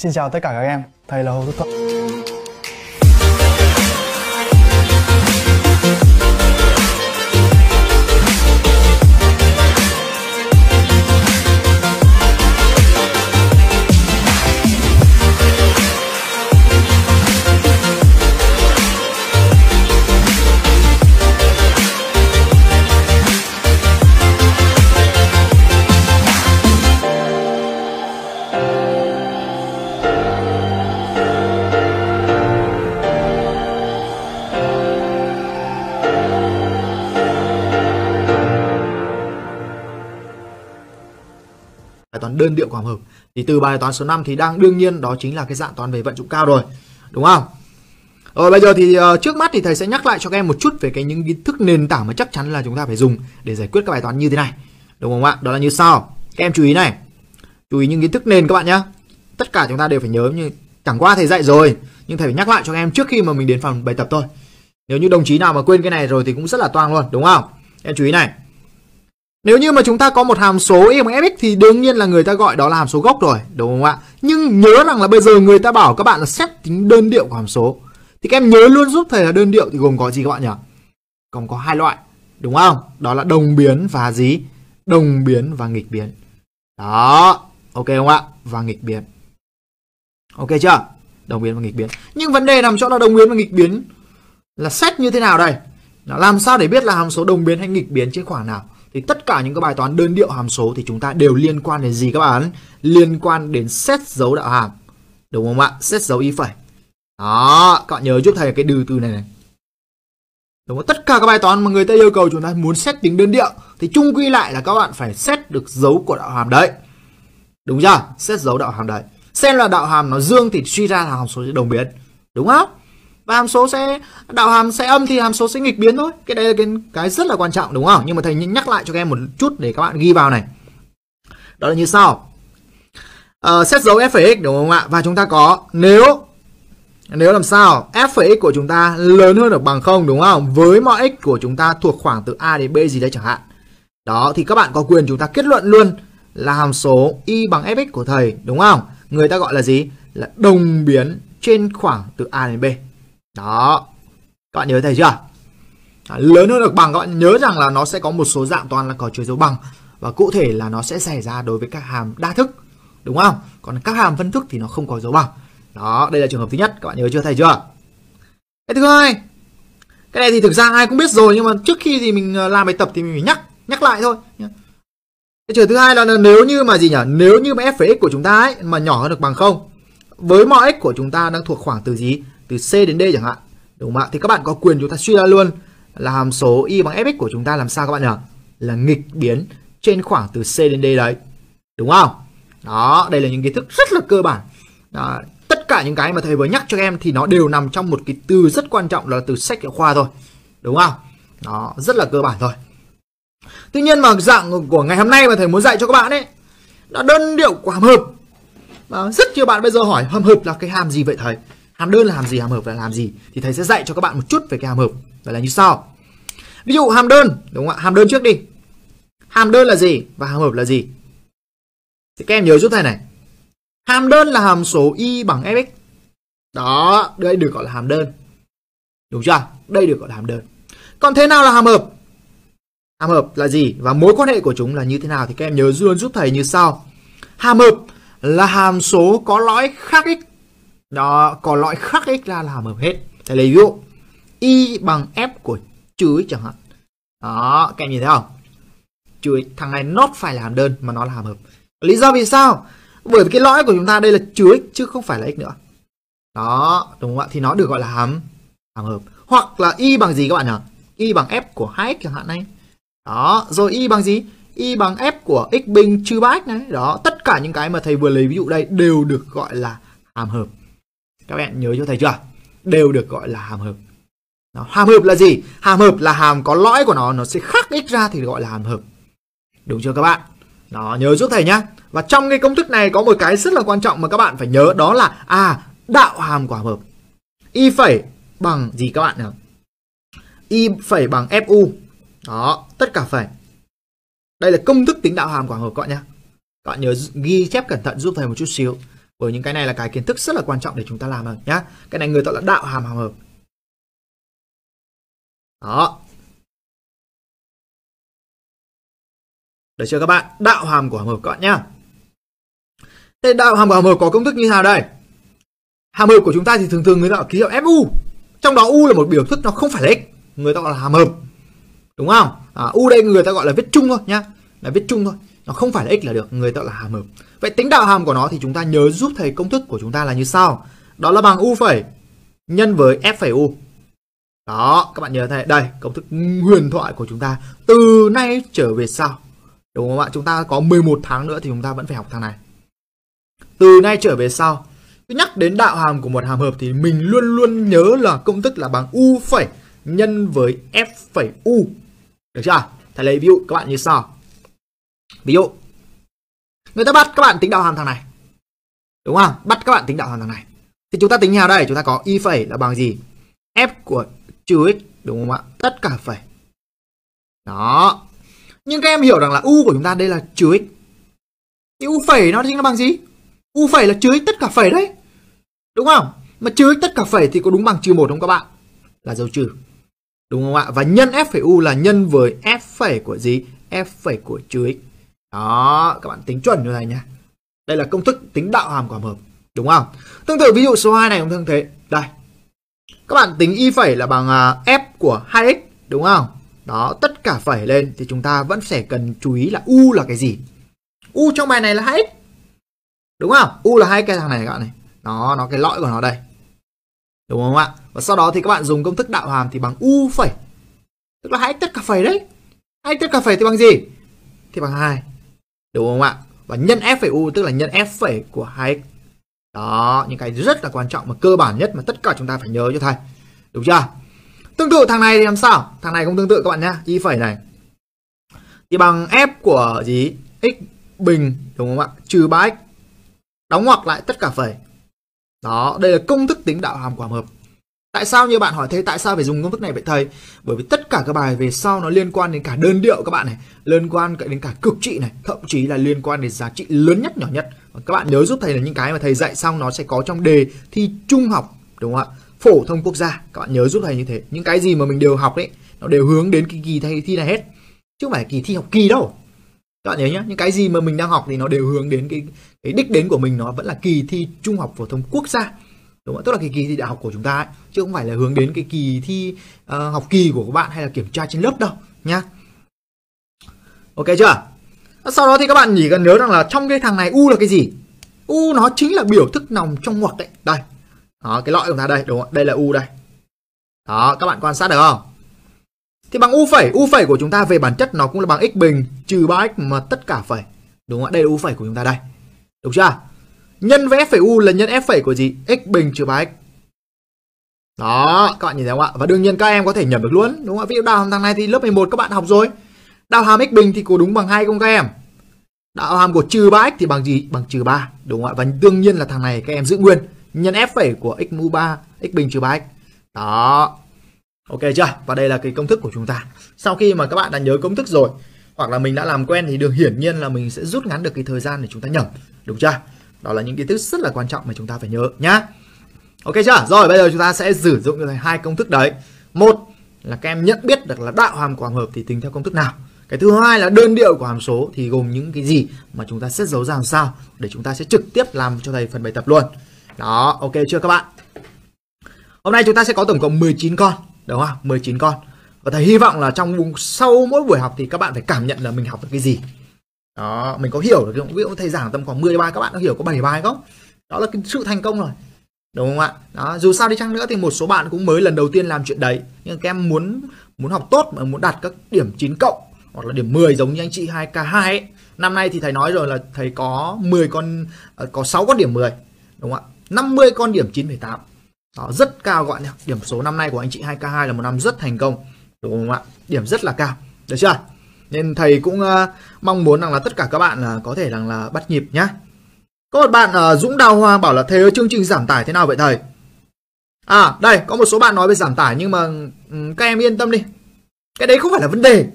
Xin chào tất cả các em, thầy là Hồ Thúc Thuận đơn điệu của hợp thì từ bài toán số 5 thì đang đương nhiên đó chính là cái dạng toán về vận dụng cao rồi đúng không rồi ờ, bây giờ thì uh, trước mắt thì thầy sẽ nhắc lại cho các em một chút về cái những kiến thức nền tảng mà chắc chắn là chúng ta phải dùng để giải quyết các bài toán như thế này đúng không ạ đó là như sau các em chú ý này chú ý những kiến thức nền các bạn nhé tất cả chúng ta đều phải nhớ như chẳng qua thầy dạy rồi nhưng thầy phải nhắc lại cho các em trước khi mà mình đến phòng bài tập thôi nếu như đồng chí nào mà quên cái này rồi thì cũng rất là toang luôn đúng không em chú ý này nếu như mà chúng ta có một hàm số y bằng fx thì đương nhiên là người ta gọi đó là hàm số gốc rồi, đúng không ạ? Nhưng nhớ rằng là bây giờ người ta bảo các bạn là xét tính đơn điệu của hàm số. Thì các em nhớ luôn giúp thầy là đơn điệu thì gồm có gì các bạn nhỉ? Còn có hai loại, đúng không? Đó là đồng biến và gì? Đồng biến và nghịch biến. Đó, ok không ạ? Và nghịch biến. Ok chưa? Đồng biến và nghịch biến. Nhưng vấn đề nằm chỗ là đồng biến và nghịch biến là xét như thế nào đây? làm sao để biết là hàm số đồng biến hay nghịch biến trên khoảng nào? thì tất cả những cái bài toán đơn điệu hàm số thì chúng ta đều liên quan đến gì các bạn? Liên quan đến xét dấu đạo hàm. Đúng không ạ? Xét dấu y phẩy. Đó, các bạn nhớ giúp thầy cái từ từ này này. Đúng không? Tất cả các bài toán mà người ta yêu cầu chúng ta muốn xét tính đơn điệu thì chung quy lại là các bạn phải xét được dấu của đạo hàm đấy. Đúng chưa? Xét dấu đạo hàm đấy. Xem là đạo hàm nó dương thì suy ra là hàm số đồng biến. Đúng không? và hàm số sẽ đạo hàm sẽ âm thì hàm số sẽ nghịch biến thôi cái đây là cái, cái rất là quan trọng đúng không nhưng mà thầy nhắc lại cho các em một chút để các bạn ghi vào này đó là như sau uh, xét dấu f x đúng không ạ và chúng ta có nếu nếu làm sao f x của chúng ta lớn hơn hoặc bằng không đúng không với mọi x của chúng ta thuộc khoảng từ a đến b gì đấy chẳng hạn đó thì các bạn có quyền chúng ta kết luận luôn là hàm số y bằng fx của thầy đúng không người ta gọi là gì là đồng biến trên khoảng từ a đến b đó. Các bạn nhớ thầy chưa? À, lớn hơn được bằng các bạn nhớ rằng là nó sẽ có một số dạng toàn là có chứa dấu bằng và cụ thể là nó sẽ xảy ra đối với các hàm đa thức đúng không? Còn các hàm phân thức thì nó không có dấu bằng. Đó, đây là trường hợp thứ nhất, các bạn nhớ chưa thầy chưa? Cái thứ hai. Cái này thì thực ra ai cũng biết rồi nhưng mà trước khi thì mình ờ, làm bài tập thì mình nhắc nhắc lại thôi. Cái trường thứ hai là nếu như mà gì nhỉ? Nếu như mà f' x của chúng ta ấy mà nhỏ hơn được bằng không với mọi x của chúng ta đang thuộc khoảng từ gì? từ C đến D chẳng hạn đúng không ạ thì các bạn có quyền chúng ta suy ra luôn là hàm số y bằng fx của chúng ta làm sao các bạn nhỉ là nghịch biến trên khoảng từ C đến D đấy đúng không đó đây là những kiến thức rất là cơ bản đó, tất cả những cái mà thầy vừa nhắc cho em thì nó đều nằm trong một cái từ rất quan trọng là từ sách giáo khoa thôi đúng không nó rất là cơ bản thôi tuy nhiên mà dạng của ngày hôm nay mà thầy muốn dạy cho các bạn ấy nó đơn điệu của hàm hợp đó, rất nhiều bạn bây giờ hỏi hàm hợp là cái hàm gì vậy thầy hàm đơn là hàm gì hàm hợp là hàm gì thì thầy sẽ dạy cho các bạn một chút về cái hàm hợp đó là như sau ví dụ hàm đơn đúng không ạ hàm đơn trước đi hàm đơn là gì và hàm hợp là gì thì các em nhớ chút thầy này hàm đơn là hàm số y bằng fx đó đây được gọi là hàm đơn đúng chưa đây được gọi là hàm đơn còn thế nào là hàm hợp hàm hợp là gì và mối quan hệ của chúng là như thế nào thì các em nhớ luôn giúp thầy như sau hàm hợp là hàm số có lõi khác x đó có loại khác x ra là hợp hết thầy lấy ví dụ y bằng f của x chẳng hạn đó các em nhìn thấy không x thằng này not phải là hàm đơn mà nó là hàm hợp lý do vì sao bởi vì cái lõi của chúng ta đây là chứa x chứ không phải là x nữa đó đúng không ạ thì nó được gọi là hàm hàm hợp hoặc là y bằng gì các bạn nhỉ y bằng f của 2x chẳng hạn này đó rồi y bằng gì y bằng f của x bình trừ 3x này đó tất cả những cái mà thầy vừa lấy ví dụ đây đều được gọi là hàm hợp các bạn nhớ cho thầy chưa đều được gọi là hàm hợp đó. hàm hợp là gì hàm hợp là hàm có lõi của nó nó sẽ khác x ra thì gọi là hàm hợp đúng chưa các bạn đó nhớ giúp thầy nhá và trong cái công thức này có một cái rất là quan trọng mà các bạn phải nhớ đó là à đạo hàm của hàm hợp y phẩy bằng gì các bạn nào y phẩy bằng fu đó tất cả phẩy đây là công thức tính đạo hàm của hàm hợp các bạn nhé các bạn nhớ ghi chép cẩn thận giúp thầy một chút xíu bởi những cái này là cái kiến thức rất là quan trọng để chúng ta làm rồi nhá cái này người gọi là đạo hàm hàm hợp đó được chưa các bạn đạo hàm của hàm hợp các bạn nhá thế đạo hàm của hàm hợp có công thức như nào đây hàm hợp của chúng ta thì thường thường người ta ký hiệu fu trong đó u là một biểu thức nó không phải là x người ta gọi là hàm hợp đúng không à, u đây người ta gọi là viết chung thôi nhá là viết chung thôi nó không phải là x là được người ta gọi là hàm hợp Vậy tính đạo hàm của nó thì chúng ta nhớ giúp thầy công thức của chúng ta là như sau. Đó là bằng u phẩy nhân với f phẩy u. Đó, các bạn nhớ thầy Đây, công thức huyền thoại của chúng ta từ nay trở về sau. Đúng không ạ? Chúng ta có 11 tháng nữa thì chúng ta vẫn phải học thằng này. Từ nay trở về sau, cứ nhắc đến đạo hàm của một hàm hợp thì mình luôn luôn nhớ là công thức là bằng u phẩy nhân với f phẩy u. Được chưa? Thầy lấy ví dụ các bạn như sau. Ví dụ người ta bắt các bạn tính đạo hàm thằng này đúng không bắt các bạn tính đạo hàm thằng này thì chúng ta tính nào đây chúng ta có y phẩy là bằng gì f của trừ x đúng không ạ tất cả phẩy đó nhưng các em hiểu rằng là u của chúng ta đây là trừ x thì u phẩy nó chính là bằng gì u phẩy là trừ x tất cả phẩy đấy đúng không mà trừ x tất cả phẩy thì có đúng bằng trừ một không các bạn là dấu trừ đúng không ạ và nhân f phẩy u là nhân với f phẩy của gì f phẩy của trừ x đó, các bạn tính chuẩn như này nhé, Đây là công thức tính đạo hàm quả hợp, đúng không? Tương tự ví dụ số 2 này cũng tương thế. Đây. Các bạn tính y phẩy là bằng à, f của 2x, đúng không? Đó, tất cả phẩy lên thì chúng ta vẫn sẽ cần chú ý là u là cái gì. U trong bài này là 2x. Đúng không? U là hai cái thằng này các bạn này. Nó nó cái lõi của nó đây. Đúng không ạ? Và sau đó thì các bạn dùng công thức đạo hàm thì bằng u phẩy. Tức là 2x tất cả phẩy đấy. 2x tất cả phẩy thì bằng gì? Thì bằng 2 đúng không ạ và nhân f phẩy u tức là nhân f phẩy của hai đó những cái rất là quan trọng và cơ bản nhất mà tất cả chúng ta phải nhớ cho thầy đúng chưa tương tự thằng này thì làm sao thằng này cũng tương tự các bạn nhá y phẩy này thì bằng f của gì x bình đúng không ạ trừ 3x đóng ngoặc lại tất cả phẩy đó đây là công thức tính đạo hàm của hợp Tại sao như bạn hỏi thế tại sao phải dùng công thức này vậy thầy? Bởi vì tất cả các bài về sau nó liên quan đến cả đơn điệu các bạn này, liên quan cả đến cả cực trị này, thậm chí là liên quan đến giá trị lớn nhất nhỏ nhất. Và các bạn nhớ giúp thầy là những cái mà thầy dạy xong nó sẽ có trong đề thi trung học đúng không ạ? Phổ thông quốc gia. Các bạn nhớ giúp thầy như thế. Những cái gì mà mình đều học đấy, nó đều hướng đến cái kỳ thi này hết. Chứ không phải kỳ thi học kỳ đâu. Các bạn nhớ nhá, những cái gì mà mình đang học thì nó đều hướng đến cái cái đích đến của mình nó vẫn là kỳ thi trung học phổ thông quốc gia đúng không? tức là cái kỳ thi đại học của chúng ta ấy, chứ không phải là hướng đến cái kỳ thi uh, học kỳ của các bạn hay là kiểm tra trên lớp đâu nhá ok chưa sau đó thì các bạn chỉ cần nhớ rằng là trong cái thằng này u là cái gì u nó chính là biểu thức nằm trong ngoặc đấy đây đó, cái lõi của ta đây đúng không đây là u đây đó các bạn quan sát được không thì bằng u phẩy u phẩy của chúng ta về bản chất nó cũng là bằng x bình trừ 3x mà tất cả phẩy đúng không đây là u phẩy của chúng ta đây đúng chưa nhân với f' u là nhân f' của gì x bình trừ 3x đó các bạn nhìn thấy không ạ và đương nhiên các em có thể nhầm được luôn đúng không ạ ví dụ đào hàm thằng này thì lớp 11 các bạn học rồi đào hàm x bình thì có đúng bằng hai không các em đạo hàm của trừ 3x thì bằng gì? Bằng trừ 3 đúng không ạ? Và đương nhiên là thằng này các em giữ nguyên nhân f của x mũ 3 x bình trừ 3x. Đó. Ok chưa? Và đây là cái công thức của chúng ta. Sau khi mà các bạn đã nhớ công thức rồi hoặc là mình đã làm quen thì được hiển nhiên là mình sẽ rút ngắn được cái thời gian để chúng ta nhầm. Đúng chưa? Đó là những kiến thức rất là quan trọng mà chúng ta phải nhớ nhá. Ok chưa? Rồi bây giờ chúng ta sẽ sử dụng hai công thức đấy. Một là các em nhận biết được là đạo hàm của hàm hợp thì tính theo công thức nào. Cái thứ hai là đơn điệu của hàm số thì gồm những cái gì mà chúng ta sẽ giấu ra làm sao để chúng ta sẽ trực tiếp làm cho thầy phần bài tập luôn. Đó, ok chưa các bạn? Hôm nay chúng ta sẽ có tổng cộng 19 con, đúng không? 19 con. Và thầy hy vọng là trong sau mỗi buổi học thì các bạn phải cảm nhận là mình học được cái gì đó mình có hiểu được ví dụ thầy giảng tầm khoảng 10 bài các bạn có hiểu có 7 bài không đó là cái sự thành công rồi đúng không ạ đó dù sao đi chăng nữa thì một số bạn cũng mới lần đầu tiên làm chuyện đấy nhưng các em muốn muốn học tốt mà muốn đạt các điểm 9 cộng hoặc là điểm 10 giống như anh chị 2K2 ấy. Năm nay thì thầy nói rồi là thầy có 10 con ờ, có 6 con điểm 10 đúng không ạ? 50 con điểm 9,8. Đó rất cao gọi nhá. Điểm số năm nay của anh chị 2K2 là một năm rất thành công đúng không ạ? Điểm rất là cao. Được chưa? nên thầy cũng uh, mong muốn rằng là tất cả các bạn là có thể rằng là bắt nhịp nhá có một bạn uh, Dũng Đào Hoa bảo là thầy ơi chương trình giảm tải thế nào vậy thầy à đây có một số bạn nói về giảm tải nhưng mà um, các em yên tâm đi cái đấy không phải là vấn đề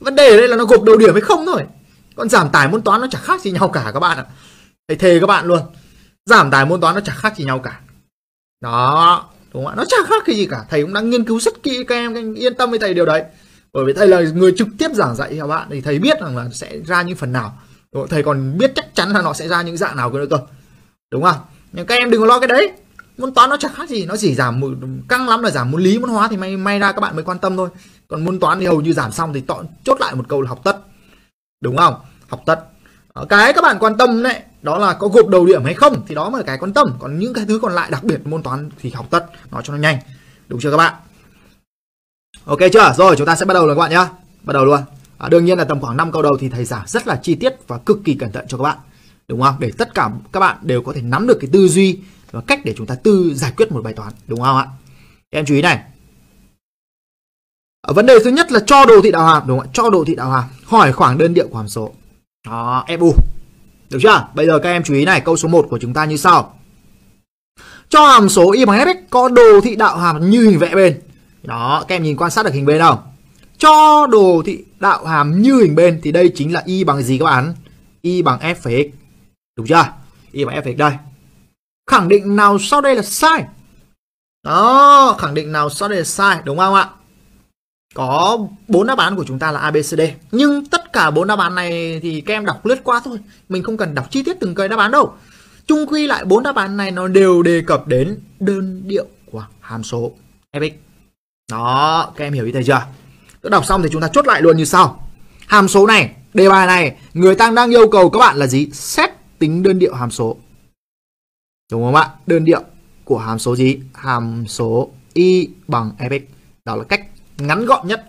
vấn đề ở đây là nó gộp đầu điểm hay không thôi còn giảm tải môn toán nó chẳng khác gì nhau cả các bạn ạ thầy thề các bạn luôn giảm tải môn toán nó chẳng khác gì nhau cả đó đúng không ạ nó chẳng khác cái gì cả thầy cũng đang nghiên cứu rất kỹ các em, các em yên tâm với thầy điều đấy bởi vì thầy là người trực tiếp giảng dạy cho bạn thì thầy biết rằng là sẽ ra những phần nào đúng thầy còn biết chắc chắn là nó sẽ ra những dạng nào cơ nữa cơ đúng không nhưng các em đừng có lo cái đấy môn toán nó chẳng khác gì nó chỉ giảm căng lắm là giảm môn lý môn hóa thì may may ra các bạn mới quan tâm thôi còn môn toán thì hầu như giảm xong thì tọn chốt lại một câu là học tất đúng không học tất ờ, cái các bạn quan tâm đấy đó là có gộp đầu điểm hay không thì đó mới là cái quan tâm còn những cái thứ còn lại đặc biệt môn toán thì học tất nói cho nó nhanh đúng chưa các bạn Ok chưa? Rồi chúng ta sẽ bắt đầu rồi các bạn nhé. Bắt đầu luôn. À, đương nhiên là tầm khoảng 5 câu đầu thì thầy giảng rất là chi tiết và cực kỳ cẩn thận cho các bạn. Đúng không? Để tất cả các bạn đều có thể nắm được cái tư duy và cách để chúng ta tư giải quyết một bài toán, đúng không ạ? Em chú ý này. vấn đề thứ nhất là cho đồ thị đạo hàm, đúng không ạ? Cho đồ thị đạo hàm, hỏi khoảng đơn điệu của hàm số. Đó, FU. Được chưa? Bây giờ các em chú ý này, câu số 1 của chúng ta như sau. Cho hàm số y bằng fx có đồ thị đạo hàm như hình vẽ bên đó, các em nhìn quan sát được hình bên không? Cho đồ thị đạo hàm như hình bên thì đây chính là y bằng gì các bạn? Y bằng f phẩy x. Đúng chưa? Y bằng f phẩy x đây. Khẳng định nào sau đây là sai? Đó, khẳng định nào sau đây là sai, đúng không ạ? Có bốn đáp án của chúng ta là ABCD. Nhưng tất cả bốn đáp án này thì các em đọc lướt qua thôi. Mình không cần đọc chi tiết từng cái đáp án đâu. Chung quy lại bốn đáp án này nó đều đề cập đến đơn điệu của hàm số fx. Đó, các em hiểu ý thầy chưa? Tôi đọc xong thì chúng ta chốt lại luôn như sau. Hàm số này, đề bài này, người ta đang yêu cầu các bạn là gì? Xét tính đơn điệu hàm số. Đúng không ạ? Đơn điệu của hàm số gì? Hàm số y bằng fx. Đó là cách ngắn gọn nhất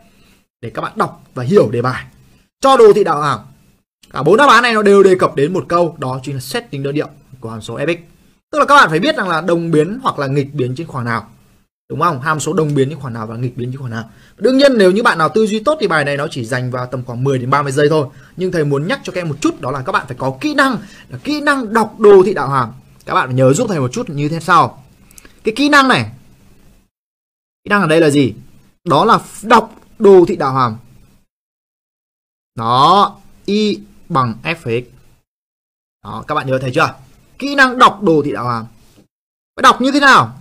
để các bạn đọc và hiểu đề bài. Cho đồ thị đạo hàm, Cả bốn đáp án này nó đều đề cập đến một câu, đó chính là xét tính đơn điệu của hàm số fx. Tức là các bạn phải biết rằng là đồng biến hoặc là nghịch biến trên khoảng nào đúng không hàm số đồng biến những khoản nào và nghịch biến những khoản nào đương nhiên nếu như bạn nào tư duy tốt thì bài này nó chỉ dành vào tầm khoảng 10 đến 30 giây thôi nhưng thầy muốn nhắc cho các em một chút đó là các bạn phải có kỹ năng là kỹ năng đọc đồ thị đạo hàm các bạn phải nhớ giúp thầy một chút như thế sau cái kỹ năng này kỹ năng ở đây là gì đó là đọc đồ thị đạo hàm đó y bằng f x đó các bạn nhớ thầy chưa kỹ năng đọc đồ thị đạo hàm phải đọc như thế nào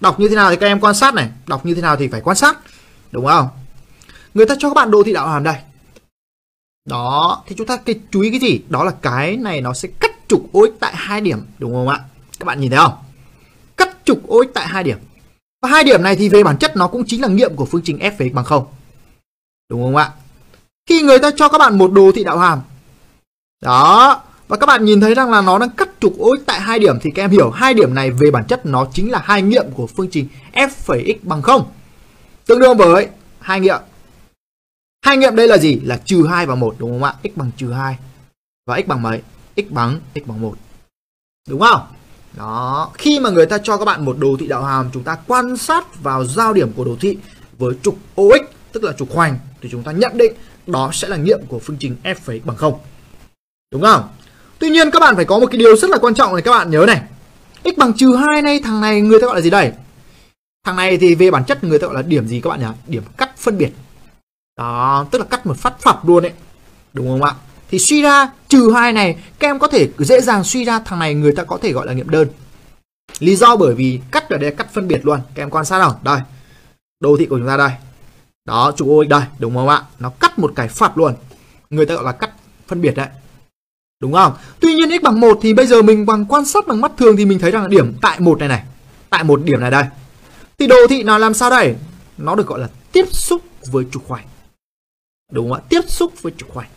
đọc như thế nào thì các em quan sát này đọc như thế nào thì phải quan sát đúng không người ta cho các bạn đồ thị đạo hàm đây đó thì chúng ta cái chú ý cái gì đó là cái này nó sẽ cắt trục ối tại hai điểm đúng không ạ các bạn nhìn thấy không cắt trục ối tại hai điểm và hai điểm này thì về bản chất nó cũng chính là nghiệm của phương trình f về x bằng không đúng không ạ khi người ta cho các bạn một đồ thị đạo hàm đó và các bạn nhìn thấy rằng là nó đang cắt trục ối tại hai điểm thì các em hiểu hai điểm này về bản chất nó chính là hai nghiệm của phương trình f(x) bằng 0. Tương đương với hai nghiệm. Hai nghiệm đây là gì? Là trừ 2 và 1 đúng không ạ? x bằng trừ 2 và x bằng mấy? x bằng x bằng 1. Đúng không? Đó, khi mà người ta cho các bạn một đồ thị đạo hàm chúng ta quan sát vào giao điểm của đồ thị với trục OX tức là trục hoành thì chúng ta nhận định đó sẽ là nghiệm của phương trình f(x) bằng 0. Đúng không? Tuy nhiên các bạn phải có một cái điều rất là quan trọng này các bạn nhớ này. X bằng trừ 2 này thằng này người ta gọi là gì đây? Thằng này thì về bản chất người ta gọi là điểm gì các bạn nhỉ? Điểm cắt phân biệt. Đó, tức là cắt một phát phạt luôn đấy. Đúng không ạ? Thì suy ra trừ 2 này các em có thể dễ dàng suy ra thằng này người ta có thể gọi là nghiệm đơn. Lý do bởi vì cắt ở đây cắt phân biệt luôn. Các em quan sát nào Đây. Đồ thị của chúng ta đây. Đó, trụ ô đây, đúng không ạ? Nó cắt một cái phạt luôn. Người ta gọi là cắt phân biệt đấy đúng không? Tuy nhiên x bằng một thì bây giờ mình bằng quan sát bằng mắt thường thì mình thấy rằng là điểm tại một này này, tại một điểm này đây. Thì đồ thị nào làm sao đây? Nó được gọi là tiếp xúc với trục khoanh. Đúng không ạ? Tiếp xúc với trục khoanh.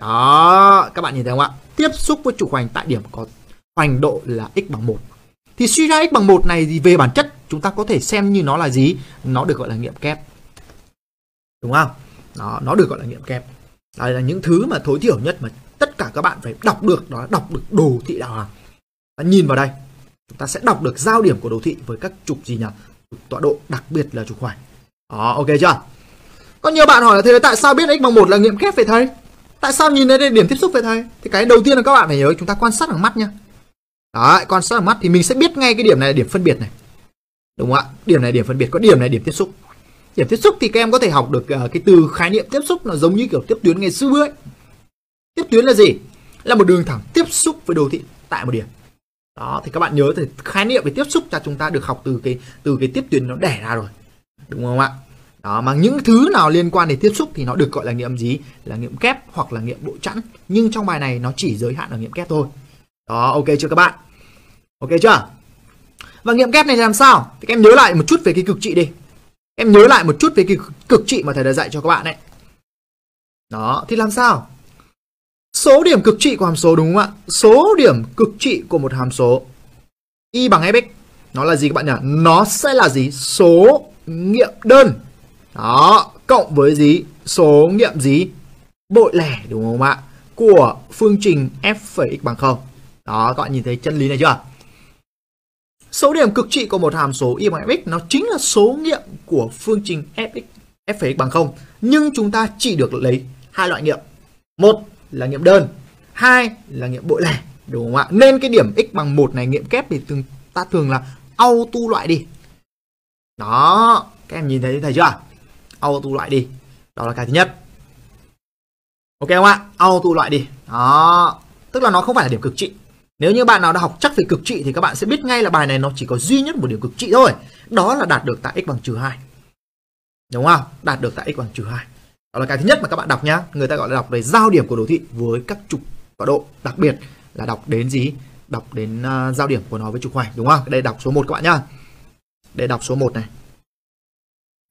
Đó, các bạn nhìn thấy không ạ? Tiếp xúc với trục hoành tại điểm có hoành độ là x bằng một. Thì suy ra x bằng một này thì về bản chất chúng ta có thể xem như nó là gì? Nó được gọi là nghiệm kép. Đúng không? Đó, nó được gọi là nghiệm kép. Đây là những thứ mà tối thiểu nhất mà tất cả các bạn phải đọc được đó đọc được đồ thị đạo hàng ta nhìn vào đây chúng ta sẽ đọc được giao điểm của đồ thị với các trục gì nhỉ trục tọa độ đặc biệt là trục hoành đó ok chưa có nhiều bạn hỏi là thế tại sao biết x bằng một là nghiệm kép vậy thầy tại sao nhìn đến điểm tiếp xúc vậy thầy thì cái đầu tiên là các bạn phải nhớ chúng ta quan sát bằng mắt nhá đấy quan sát bằng mắt thì mình sẽ biết ngay cái điểm này là điểm phân biệt này đúng không ạ điểm này điểm phân biệt có điểm này điểm tiếp xúc điểm tiếp xúc thì các em có thể học được ờ, cái từ khái niệm tiếp xúc nó giống như kiểu tiếp tuyến ngày xưa ấy Tiếp tuyến là gì? Là một đường thẳng tiếp xúc với đồ thị tại một điểm. Đó thì các bạn nhớ thì khái niệm về tiếp xúc cho chúng ta được học từ cái từ cái tiếp tuyến nó đẻ ra rồi. Đúng không ạ? Đó mà những thứ nào liên quan đến tiếp xúc thì nó được gọi là nghiệm gì? Là nghiệm kép hoặc là nghiệm bộ chẵn. Nhưng trong bài này nó chỉ giới hạn ở nghiệm kép thôi. Đó ok chưa các bạn? Ok chưa? Và nghiệm kép này làm sao? Thì em nhớ lại một chút về cái cực trị đi. Em nhớ lại một chút về cái cực trị mà thầy đã dạy cho các bạn ấy. Đó, thì làm sao? Số điểm cực trị của hàm số đúng không ạ? Số điểm cực trị của một hàm số y bằng fx nó là gì các bạn nhỉ? Nó sẽ là gì? Số nghiệm đơn. Đó, cộng với gì? Số nghiệm gì? Bội lẻ đúng không ạ? Của phương trình f phẩy x bằng không Đó, các bạn nhìn thấy chân lý này chưa? Số điểm cực trị của một hàm số y bằng fx nó chính là số nghiệm của phương trình fx f phẩy x bằng không nhưng chúng ta chỉ được lấy hai loại nghiệm. Một là nghiệm đơn, hai là nghiệm bội lẻ, đúng không ạ? Nên cái điểm x bằng 1 này nghiệm kép thì thường, ta thường là auto loại đi. Đó, các em nhìn thấy thấy chưa? Auto loại đi. Đó là cái thứ nhất. Ok không ạ? Auto loại đi. Đó, tức là nó không phải là điểm cực trị. Nếu như bạn nào đã học chắc về cực trị thì các bạn sẽ biết ngay là bài này nó chỉ có duy nhất một điểm cực trị thôi. Đó là đạt được tại x bằng trừ 2. Đúng không? Đạt được tại x bằng trừ 2 đó là cái thứ nhất mà các bạn đọc nhá người ta gọi là đọc về giao điểm của đồ thị với các trục tọa độ đặc biệt là đọc đến gì đọc đến uh, giao điểm của nó với trục hoành đúng không đây đọc số 1 các bạn nhá đây đọc số 1 này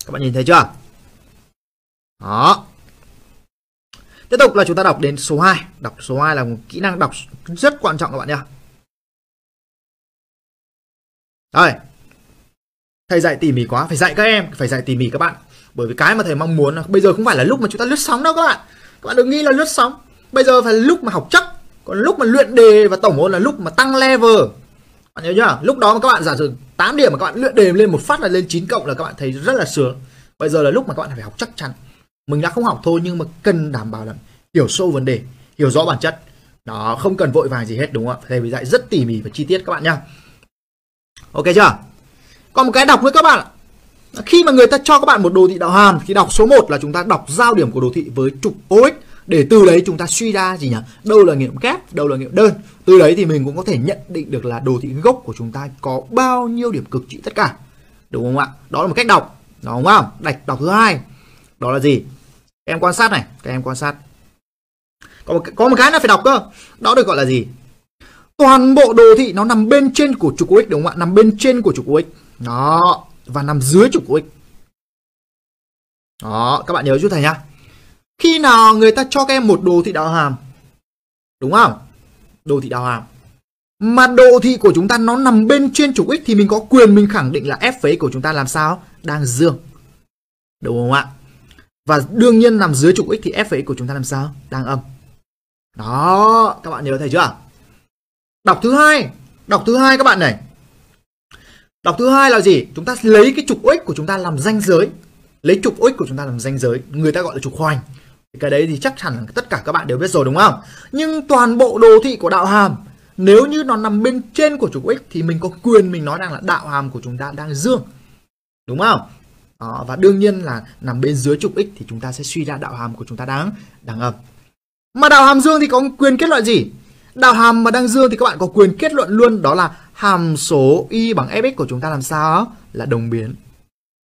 các bạn nhìn thấy chưa đó tiếp tục là chúng ta đọc đến số 2 đọc số 2 là một kỹ năng đọc rất quan trọng các bạn nhá đây thầy dạy tỉ mỉ quá phải dạy các em phải dạy tỉ mỉ các bạn bởi vì cái mà thầy mong muốn là bây giờ không phải là lúc mà chúng ta lướt sóng đâu các bạn các bạn đừng nghĩ là lướt sóng bây giờ phải là lúc mà học chắc còn lúc mà luyện đề và tổng ôn là lúc mà tăng level bạn nhớ chưa lúc đó mà các bạn giả sử 8 điểm mà các bạn luyện đề lên một phát là lên 9 cộng là các bạn thấy rất là sướng bây giờ là lúc mà các bạn phải học chắc chắn mình đã không học thôi nhưng mà cần đảm bảo là hiểu sâu vấn đề hiểu rõ bản chất đó không cần vội vàng gì hết đúng không ạ thầy phải dạy rất tỉ mỉ và chi tiết các bạn nhá ok chưa còn một cái đọc với các bạn ạ khi mà người ta cho các bạn một đồ thị đạo hàm thì đọc số 1 là chúng ta đọc giao điểm của đồ thị với trục OX để từ đấy chúng ta suy ra gì nhỉ đâu là nghiệm kép đâu là nghiệm đơn từ đấy thì mình cũng có thể nhận định được là đồ thị gốc của chúng ta có bao nhiêu điểm cực trị tất cả đúng không ạ đó là một cách đọc đúng không đạch đọc thứ hai đó là gì em quan sát này các em quan sát có một, có một cái là phải đọc cơ đó được gọi là gì toàn bộ đồ thị nó nằm bên trên của trục OX đúng không ạ nằm bên trên của trục OX đó và nằm dưới trục của x. Đó, các bạn nhớ chút thầy nhá. Khi nào người ta cho các em một đồ thị đạo hàm, đúng không? Đồ thị đạo hàm. Mà đồ thị của chúng ta nó nằm bên trên trục x thì mình có quyền mình khẳng định là f với của chúng ta làm sao? Đang dương. Đúng không ạ? Và đương nhiên nằm dưới trục x thì f với của chúng ta làm sao? Đang âm. Đó, các bạn nhớ thầy chưa? Đọc thứ hai, đọc thứ hai các bạn này Đọc thứ hai là gì? Chúng ta lấy cái trục x của chúng ta làm ranh giới. Lấy trục x của chúng ta làm ranh giới, người ta gọi là trục hoành. Cái đấy thì chắc hẳn tất cả các bạn đều biết rồi đúng không? Nhưng toàn bộ đồ thị của đạo hàm nếu như nó nằm bên trên của trục x thì mình có quyền mình nói rằng là đạo hàm của chúng ta đang dương. Đúng không? Đó, và đương nhiên là nằm bên dưới trục x thì chúng ta sẽ suy ra đạo hàm của chúng ta đang đang âm. Mà đạo hàm dương thì có quyền kết luận gì? Đạo hàm mà đang dương thì các bạn có quyền kết luận luôn đó là hàm số y bằng fx của chúng ta làm sao? Là đồng biến.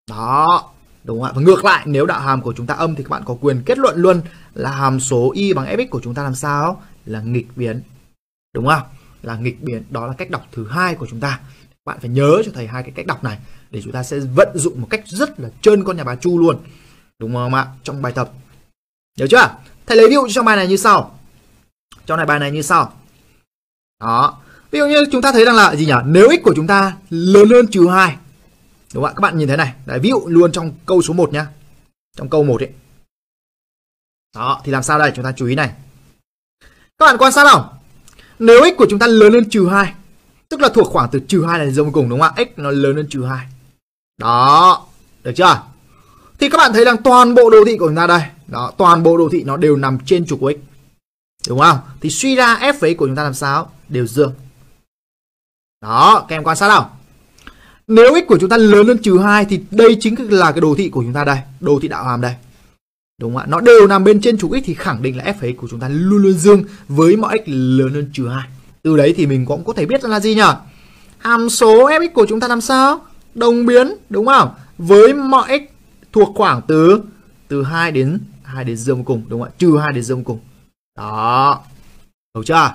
Đó, đúng không ạ? Và ngược lại, nếu đạo hàm của chúng ta âm thì các bạn có quyền kết luận luôn là hàm số y bằng fx của chúng ta làm sao? Là nghịch biến. Đúng không? Là nghịch biến, đó là cách đọc thứ hai của chúng ta. Các bạn phải nhớ cho thầy hai cái cách đọc này để chúng ta sẽ vận dụng một cách rất là trơn con nhà bà Chu luôn. Đúng không ạ? Trong bài tập. Nhớ chưa? Thầy lấy ví dụ trong bài này như sau. Trong này bài này như sau. Đó, Ví dụ như chúng ta thấy rằng là gì nhỉ? Nếu x của chúng ta lớn hơn trừ 2. Đúng không ạ? Các bạn nhìn thấy này. Đấy, ví dụ luôn trong câu số 1 nhá. Trong câu 1 ấy. Đó, thì làm sao đây? Chúng ta chú ý này. Các bạn quan sát không? Nếu x của chúng ta lớn hơn trừ 2, tức là thuộc khoảng từ trừ 2 này dấu cùng đúng không ạ? X nó lớn hơn trừ 2. Đó, được chưa? Thì các bạn thấy rằng toàn bộ đồ thị của chúng ta đây, đó, toàn bộ đồ thị nó đều nằm trên trục của x. Đúng không? Thì suy ra f với x của chúng ta làm sao? Đều dương. Đó, các em quan sát nào. Nếu x của chúng ta lớn hơn trừ 2 thì đây chính là cái đồ thị của chúng ta đây, đồ thị đạo hàm đây. Đúng không ạ? Nó đều nằm bên trên trục x thì khẳng định là f của chúng ta luôn luôn dương với mọi x lớn hơn trừ 2. Từ đấy thì mình cũng có thể biết là gì nhỉ? Hàm số fx của chúng ta làm sao? Đồng biến, đúng không? Với mọi x thuộc khoảng từ từ 2 đến 2 đến dương cùng, đúng không ạ? Trừ 2 đến dương cùng. Đó. Hiểu chưa?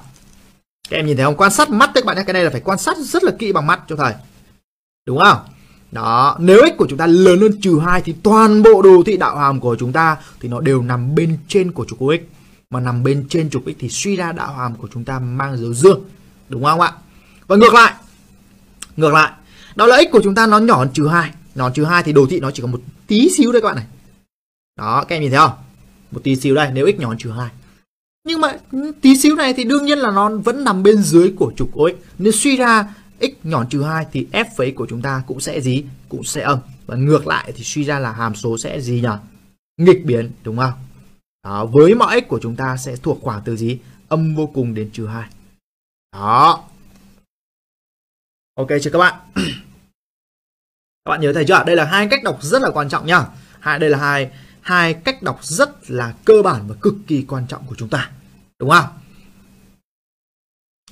các em nhìn thấy không quan sát mắt các bạn nhé cái này là phải quan sát rất là kỹ bằng mắt cho thầy đúng không đó nếu x của chúng ta lớn hơn trừ hai thì toàn bộ đồ thị đạo hàm của chúng ta thì nó đều nằm bên trên của trục x mà nằm bên trên trục x thì suy ra đạo hàm của chúng ta mang dấu dương đúng không ạ và ngược lại ngược lại đó là x của chúng ta nó nhỏ hơn trừ hai nhỏ hơn trừ hai thì đồ thị nó chỉ có một tí xíu đấy các bạn này đó các em nhìn thấy không một tí xíu đây nếu x nhỏ hơn trừ hai nhưng mà tí xíu này thì đương nhiên là nó vẫn nằm bên dưới của trục OX. Nếu suy ra x nhỏ trừ 2 thì f với của chúng ta cũng sẽ gì? Cũng sẽ âm. Và ngược lại thì suy ra là hàm số sẽ gì nhỉ? Nghịch biến đúng không? Đó, với mọi x của chúng ta sẽ thuộc khoảng từ gì? Âm vô cùng đến trừ 2. Đó. Ok chưa các bạn? các bạn nhớ thấy chưa? Đây là hai cách đọc rất là quan trọng nhá. Hai đây là hai hai cách đọc rất là cơ bản và cực kỳ quan trọng của chúng ta đúng không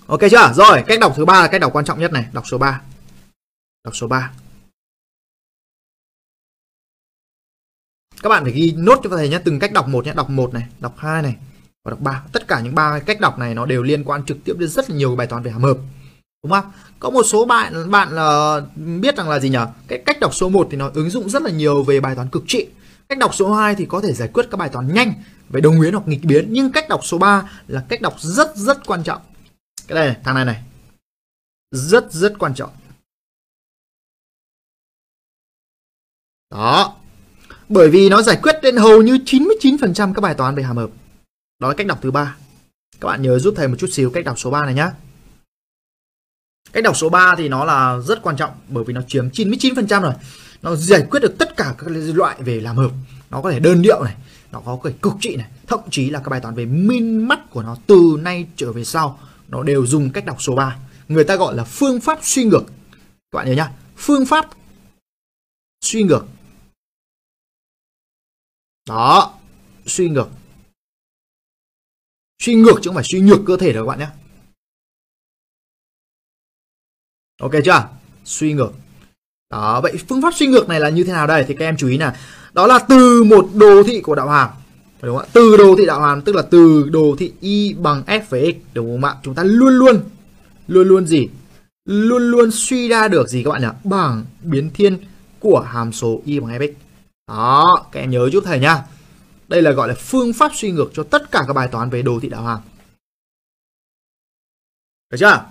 ok chưa rồi cách đọc thứ ba là cách đọc quan trọng nhất này đọc số 3 đọc số 3 các bạn phải ghi nốt cho thầy nhé từng cách đọc một nhé đọc một này đọc hai này và đọc ba tất cả những ba cách đọc này nó đều liên quan trực tiếp đến rất là nhiều bài toán về hàm hợp đúng không có một số bạn bạn là ờ, biết rằng là gì nhỉ cái cách đọc số 1 thì nó ứng dụng rất là nhiều về bài toán cực trị Cách đọc số 2 thì có thể giải quyết các bài toán nhanh về đồng biến hoặc nghịch biến nhưng cách đọc số 3 là cách đọc rất rất quan trọng. Cái này, thằng này này. Rất rất quan trọng. Đó. Bởi vì nó giải quyết đến hầu như 99% các bài toán về hàm hợp. Đó là cách đọc thứ ba. Các bạn nhớ giúp thầy một chút xíu cách đọc số 3 này nhá Cách đọc số 3 thì nó là rất quan trọng bởi vì nó chiếm 99% rồi nó giải quyết được tất cả các loại về làm hợp nó có thể đơn điệu này nó có cái cực trị này thậm chí là các bài toán về min mắt của nó từ nay trở về sau nó đều dùng cách đọc số 3 người ta gọi là phương pháp suy ngược các bạn nhớ nhá phương pháp suy ngược đó suy ngược suy ngược chứ không phải suy ngược cơ thể đâu các bạn nhé ok chưa suy ngược đó, vậy phương pháp suy ngược này là như thế nào đây? Thì các em chú ý là đó là từ một đồ thị của đạo hàm. Đúng không ạ? Từ đồ thị đạo hàm tức là từ đồ thị y bằng f với x đúng không ạ? Chúng ta luôn luôn luôn luôn gì? Luôn luôn suy ra được gì các bạn nhỉ? Bảng biến thiên của hàm số y bằng f Đó, các em nhớ giúp thầy nhá. Đây là gọi là phương pháp suy ngược cho tất cả các bài toán về đồ thị đạo hàm. Được chưa?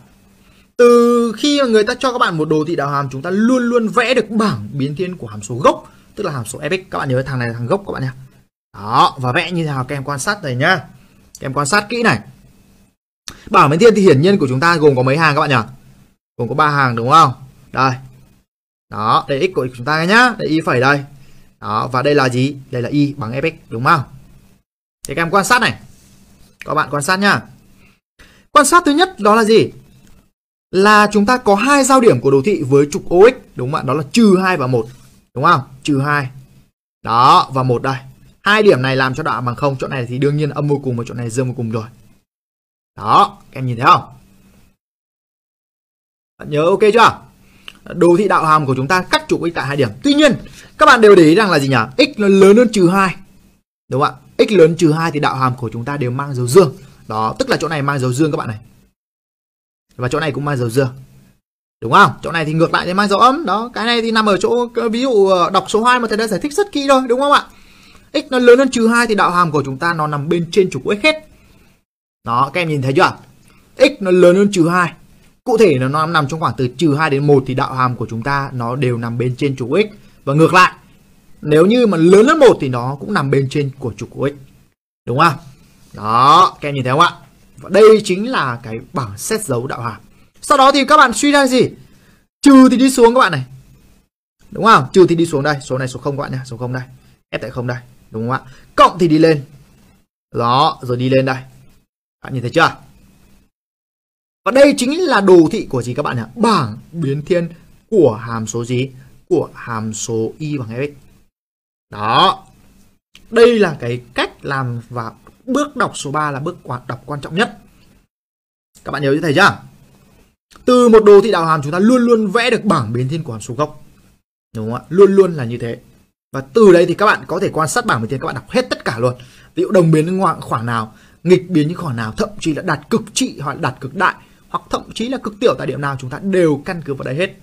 từ khi mà người ta cho các bạn một đồ thị đạo hàm chúng ta luôn luôn vẽ được bảng biến thiên của hàm số gốc tức là hàm số fx các bạn nhớ thằng này là thằng gốc các bạn nhé đó và vẽ như thế nào các em quan sát này nhá các em quan sát kỹ này bảng biến thiên thì hiển nhiên của chúng ta gồm có mấy hàng các bạn nhỉ gồm có ba hàng đúng không đây đó đây x của chúng ta nhá đây y phẩy đây đó và đây là gì đây là y bằng fx đúng không thì các em quan sát này các bạn quan sát nhá quan sát thứ nhất đó là gì là chúng ta có hai giao điểm của đồ thị với trục OX đúng không ạ? Đó là trừ 2 và 1. Đúng không? Trừ 2. Đó và 1 đây. Hai điểm này làm cho đoạn bằng không. Chỗ này thì đương nhiên âm vô cùng và chỗ này dương vô cùng rồi. Đó, em nhìn thấy không? Bạn nhớ ok chưa? Đồ thị đạo hàm của chúng ta cắt trục x tại hai điểm. Tuy nhiên, các bạn đều để ý rằng là gì nhỉ? x nó lớn hơn trừ 2. Đúng không ạ? x lớn trừ 2 thì đạo hàm của chúng ta đều mang dấu dương. Đó, tức là chỗ này mang dấu dương các bạn này và chỗ này cũng mang dầu dừa đúng không chỗ này thì ngược lại thì mang dầu ấm đó cái này thì nằm ở chỗ ví dụ ờ, đọc số 2 mà thầy đã giải thích rất kỹ rồi đúng không ạ x nó lớn hơn trừ hai thì đạo hàm của chúng ta nó nằm bên trên trục x hết đó các em nhìn thấy chưa x nó lớn hơn trừ hai cụ thể là nó nằm trong khoảng từ trừ hai đến một thì đạo hàm của chúng ta nó đều nằm bên trên trục x và ngược lại nếu như mà lớn hơn một thì nó cũng nằm bên trên của trục của x đúng không đó các em nhìn thấy không ạ và đây chính là cái bảng xét dấu đạo hàm. Sau đó thì các bạn suy ra gì? Trừ thì đi xuống các bạn này. Đúng không? Trừ thì đi xuống đây, số này số 0 các bạn nhá, số 0 đây. f tại 0 đây, đúng không ạ? Cộng thì đi lên. Đó, rồi đi lên đây. Bạn nhìn thấy chưa? Và đây chính là đồ thị của gì các bạn nhỉ? Bảng biến thiên của hàm số gì? Của hàm số y bằng fx. Đó. Đây là cái cách làm và bước đọc số 3 là bước đọc quan trọng nhất. Các bạn nhớ như thầy chưa? Từ một đồ thị đạo hàm chúng ta luôn luôn vẽ được bảng biến thiên của hàm số gốc. Đúng không ạ? Luôn luôn là như thế. Và từ đây thì các bạn có thể quan sát bảng biến thiên các bạn đọc hết tất cả luôn. Ví dụ đồng biến những khoảng nào, nghịch biến những khoảng nào, thậm chí là đạt cực trị hoặc đạt cực đại hoặc thậm chí là cực tiểu tại điểm nào chúng ta đều căn cứ vào đấy hết.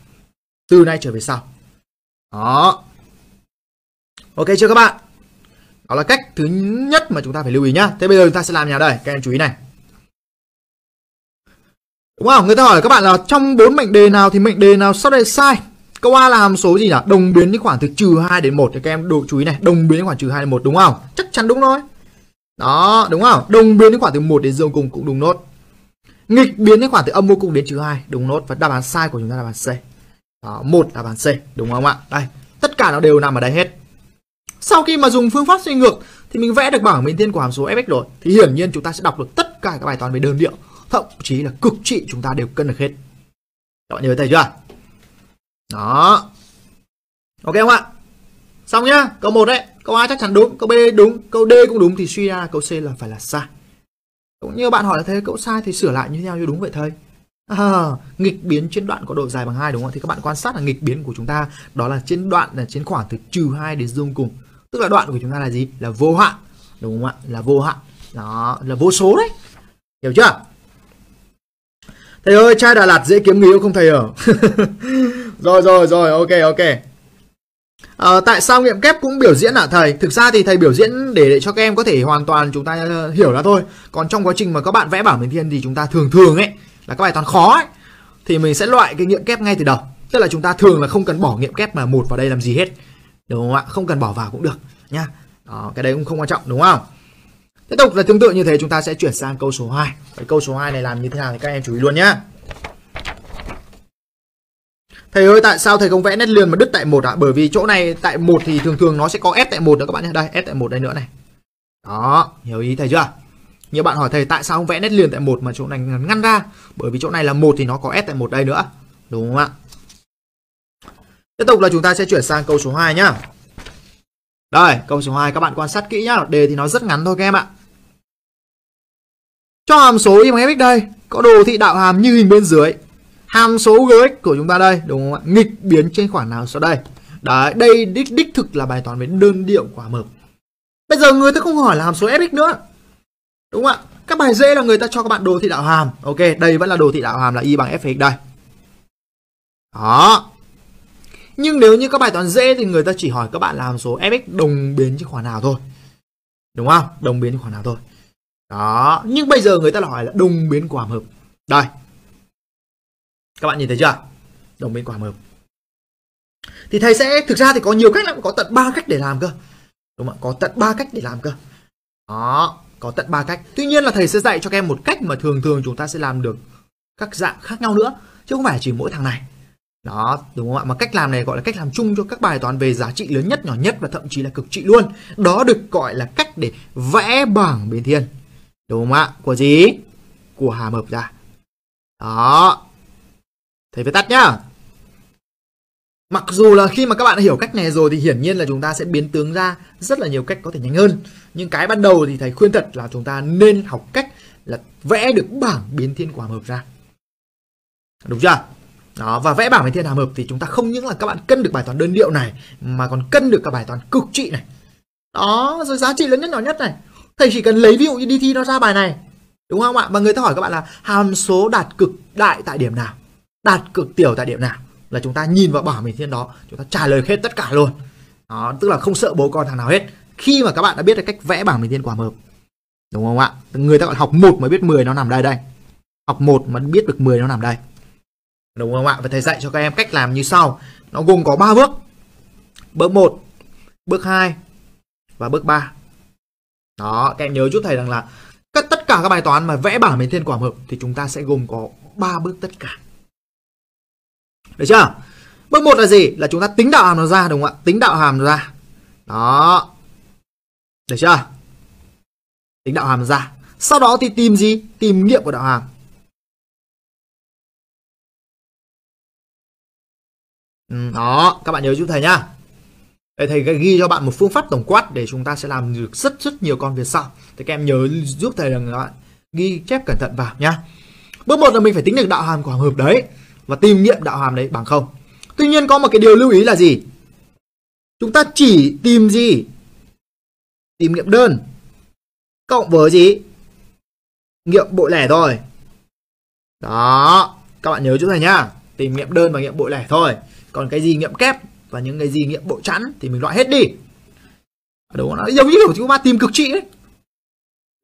Từ nay trở về sau. Đó. Ok chưa các bạn? đó là cách thứ nhất mà chúng ta phải lưu ý nhá thế bây giờ chúng ta sẽ làm nào đây các em chú ý này đúng không người ta hỏi các bạn là trong bốn mệnh đề nào thì mệnh đề nào sau đây sai câu a là hàm số gì nhỉ đồng biến với khoảng từ trừ hai đến một thì các em độ chú ý này đồng biến với khoảng trừ hai đến một đúng không chắc chắn đúng thôi đó đúng không đồng biến với khoảng từ một đến dương cùng cũng đúng nốt nghịch biến đến khoảng từ âm vô cùng đến trừ hai đúng nốt và đáp án sai của chúng ta là đáp án C. Đó, một đáp án C đúng không ạ? Đây, tất cả nó đều nằm ở đây hết. Sau khi mà dùng phương pháp suy ngược thì mình vẽ được bảng biến thiên của hàm số fx rồi thì hiển nhiên chúng ta sẽ đọc được tất cả các bài toán về đơn điệu, thậm chí là cực trị chúng ta đều cân được hết. Các bạn nhớ thầy chưa? Đó. Ok không ạ? Xong nhá, câu 1 đấy, câu A chắc chắn đúng, câu B đúng, câu D cũng đúng thì suy ra câu C là phải là sai. Cũng như bạn hỏi là thế cậu sai thì sửa lại như thế nào cho đúng vậy thầy? À, nghịch biến trên đoạn có độ dài bằng hai đúng không ạ? Thì các bạn quan sát là nghịch biến của chúng ta đó là trên đoạn là trên khoảng từ trừ hai đến dương cùng tức là đoạn của chúng ta là gì là vô hạn đúng không ạ là vô hạn đó là vô số đấy hiểu chưa thầy ơi trai đà lạt dễ kiếm người yêu không thầy ở rồi rồi rồi ok ok à, tại sao nghiệm kép cũng biểu diễn hả à, thầy thực ra thì thầy biểu diễn để, để cho các em có thể hoàn toàn chúng ta ờ, hiểu ra thôi còn trong quá trình mà các bạn vẽ bảng bình thiên thì chúng ta thường thường ấy là các bài toán khó ấy thì mình sẽ loại cái nghiệm kép ngay từ đầu tức là chúng ta thường là không cần bỏ nghiệm kép mà một vào đây làm gì hết đúng không ạ không cần bỏ vào cũng được nha đó, cái đấy cũng không quan trọng đúng không tiếp tục là tương tự như thế chúng ta sẽ chuyển sang câu số 2 cái câu số 2 này làm như thế nào thì các em chú ý luôn nhá thầy ơi tại sao thầy không vẽ nét liền mà đứt tại một ạ à? bởi vì chỗ này tại một thì thường thường nó sẽ có s tại một nữa các bạn nhé đây s tại một đây nữa này đó hiểu ý thầy chưa nhiều bạn hỏi thầy tại sao không vẽ nét liền tại một mà chỗ này ngăn ra bởi vì chỗ này là một thì nó có s tại một đây nữa đúng không ạ Tiếp tục là chúng ta sẽ chuyển sang câu số 2 nhá. Đây, câu số 2 các bạn quan sát kỹ nhá, đề thì nó rất ngắn thôi các em ạ. Cho hàm số y bằng fx đây có đồ thị đạo hàm như hình bên dưới. Hàm số gx của chúng ta đây, đúng không ạ? Nghịch biến trên khoảng nào sau đây? Đấy, đây đích đích thực là bài toán về đơn điệu quả mập. Bây giờ người ta không hỏi là hàm số fx nữa. Đúng không ạ? Các bài dễ là người ta cho các bạn đồ thị đạo hàm. Ok, đây vẫn là đồ thị đạo hàm là y bằng fx đây. Đó, nhưng nếu như các bài toán dễ thì người ta chỉ hỏi các bạn làm số fx đồng biến chứ khoản nào thôi đúng không đồng biến khoản nào thôi đó nhưng bây giờ người ta hỏi là đồng biến của hàm hợp đây các bạn nhìn thấy chưa đồng biến của hàm hợp thì thầy sẽ thực ra thì có nhiều cách lắm có tận 3 cách để làm cơ đúng không có tận 3 cách để làm cơ đó có tận 3 cách tuy nhiên là thầy sẽ dạy cho các em một cách mà thường thường chúng ta sẽ làm được các dạng khác nhau nữa chứ không phải chỉ mỗi thằng này đó đúng không ạ mà cách làm này gọi là cách làm chung cho các bài toán về giá trị lớn nhất nhỏ nhất và thậm chí là cực trị luôn đó được gọi là cách để vẽ bảng biến thiên đúng không ạ của gì của hàm hợp ra đó thầy phải tắt nhá Mặc dù là khi mà các bạn hiểu cách này rồi thì hiển nhiên là chúng ta sẽ biến tướng ra rất là nhiều cách có thể nhanh hơn. Nhưng cái ban đầu thì thầy khuyên thật là chúng ta nên học cách là vẽ được bảng biến thiên của hàm hợp ra. Đúng chưa? đó và vẽ bảng với thiên hàm hợp thì chúng ta không những là các bạn cân được bài toán đơn điệu này mà còn cân được cả bài toán cực trị này đó rồi giá trị lớn nhất nhỏ nhất này thầy chỉ cần lấy ví dụ như đi thi nó ra bài này đúng không ạ mà người ta hỏi các bạn là hàm số đạt cực đại tại điểm nào đạt cực tiểu tại điểm nào là chúng ta nhìn vào bảng mình thiên đó chúng ta trả lời hết tất cả luôn đó tức là không sợ bố con thằng nào hết khi mà các bạn đã biết được cách vẽ bảng mình thiên quả hợp đúng không ạ người ta còn học một mới biết 10 nó nằm đây đây học một mà biết được 10 nó nằm đây Đúng không ạ? Và thầy dạy cho các em cách làm như sau. Nó gồm có 3 bước. Bước 1, bước 2 và bước 3. Đó, các em nhớ chút thầy rằng là các tất cả các bài toán mà vẽ bảng biến thiên quả hợp thì chúng ta sẽ gồm có 3 bước tất cả. Được chưa? Bước 1 là gì? Là chúng ta tính đạo hàm nó ra đúng không ạ? Tính đạo hàm nó ra. Đó. Được chưa? Tính đạo hàm ra. Sau đó thì tìm gì? Tìm nghiệm của đạo hàm. Ừ, đó các bạn nhớ giúp thầy nhá đây thầy ghi cho bạn một phương pháp tổng quát để chúng ta sẽ làm được rất rất nhiều con việc sau thì các em nhớ giúp thầy rằng các bạn ghi chép cẩn thận vào nhá bước một là mình phải tính được đạo hàm của hàm hợp đấy và tìm nghiệm đạo hàm đấy bằng không tuy nhiên có một cái điều lưu ý là gì chúng ta chỉ tìm gì tìm nghiệm đơn cộng với gì nghiệm bội lẻ thôi đó các bạn nhớ chỗ này nhá tìm nghiệm đơn và nghiệm bội lẻ thôi còn cái gì nghiệm kép và những cái gì nghiệm bộ chẵn thì mình loại hết đi đúng không? nó giống như kiểu chúng ta tìm cực trị đấy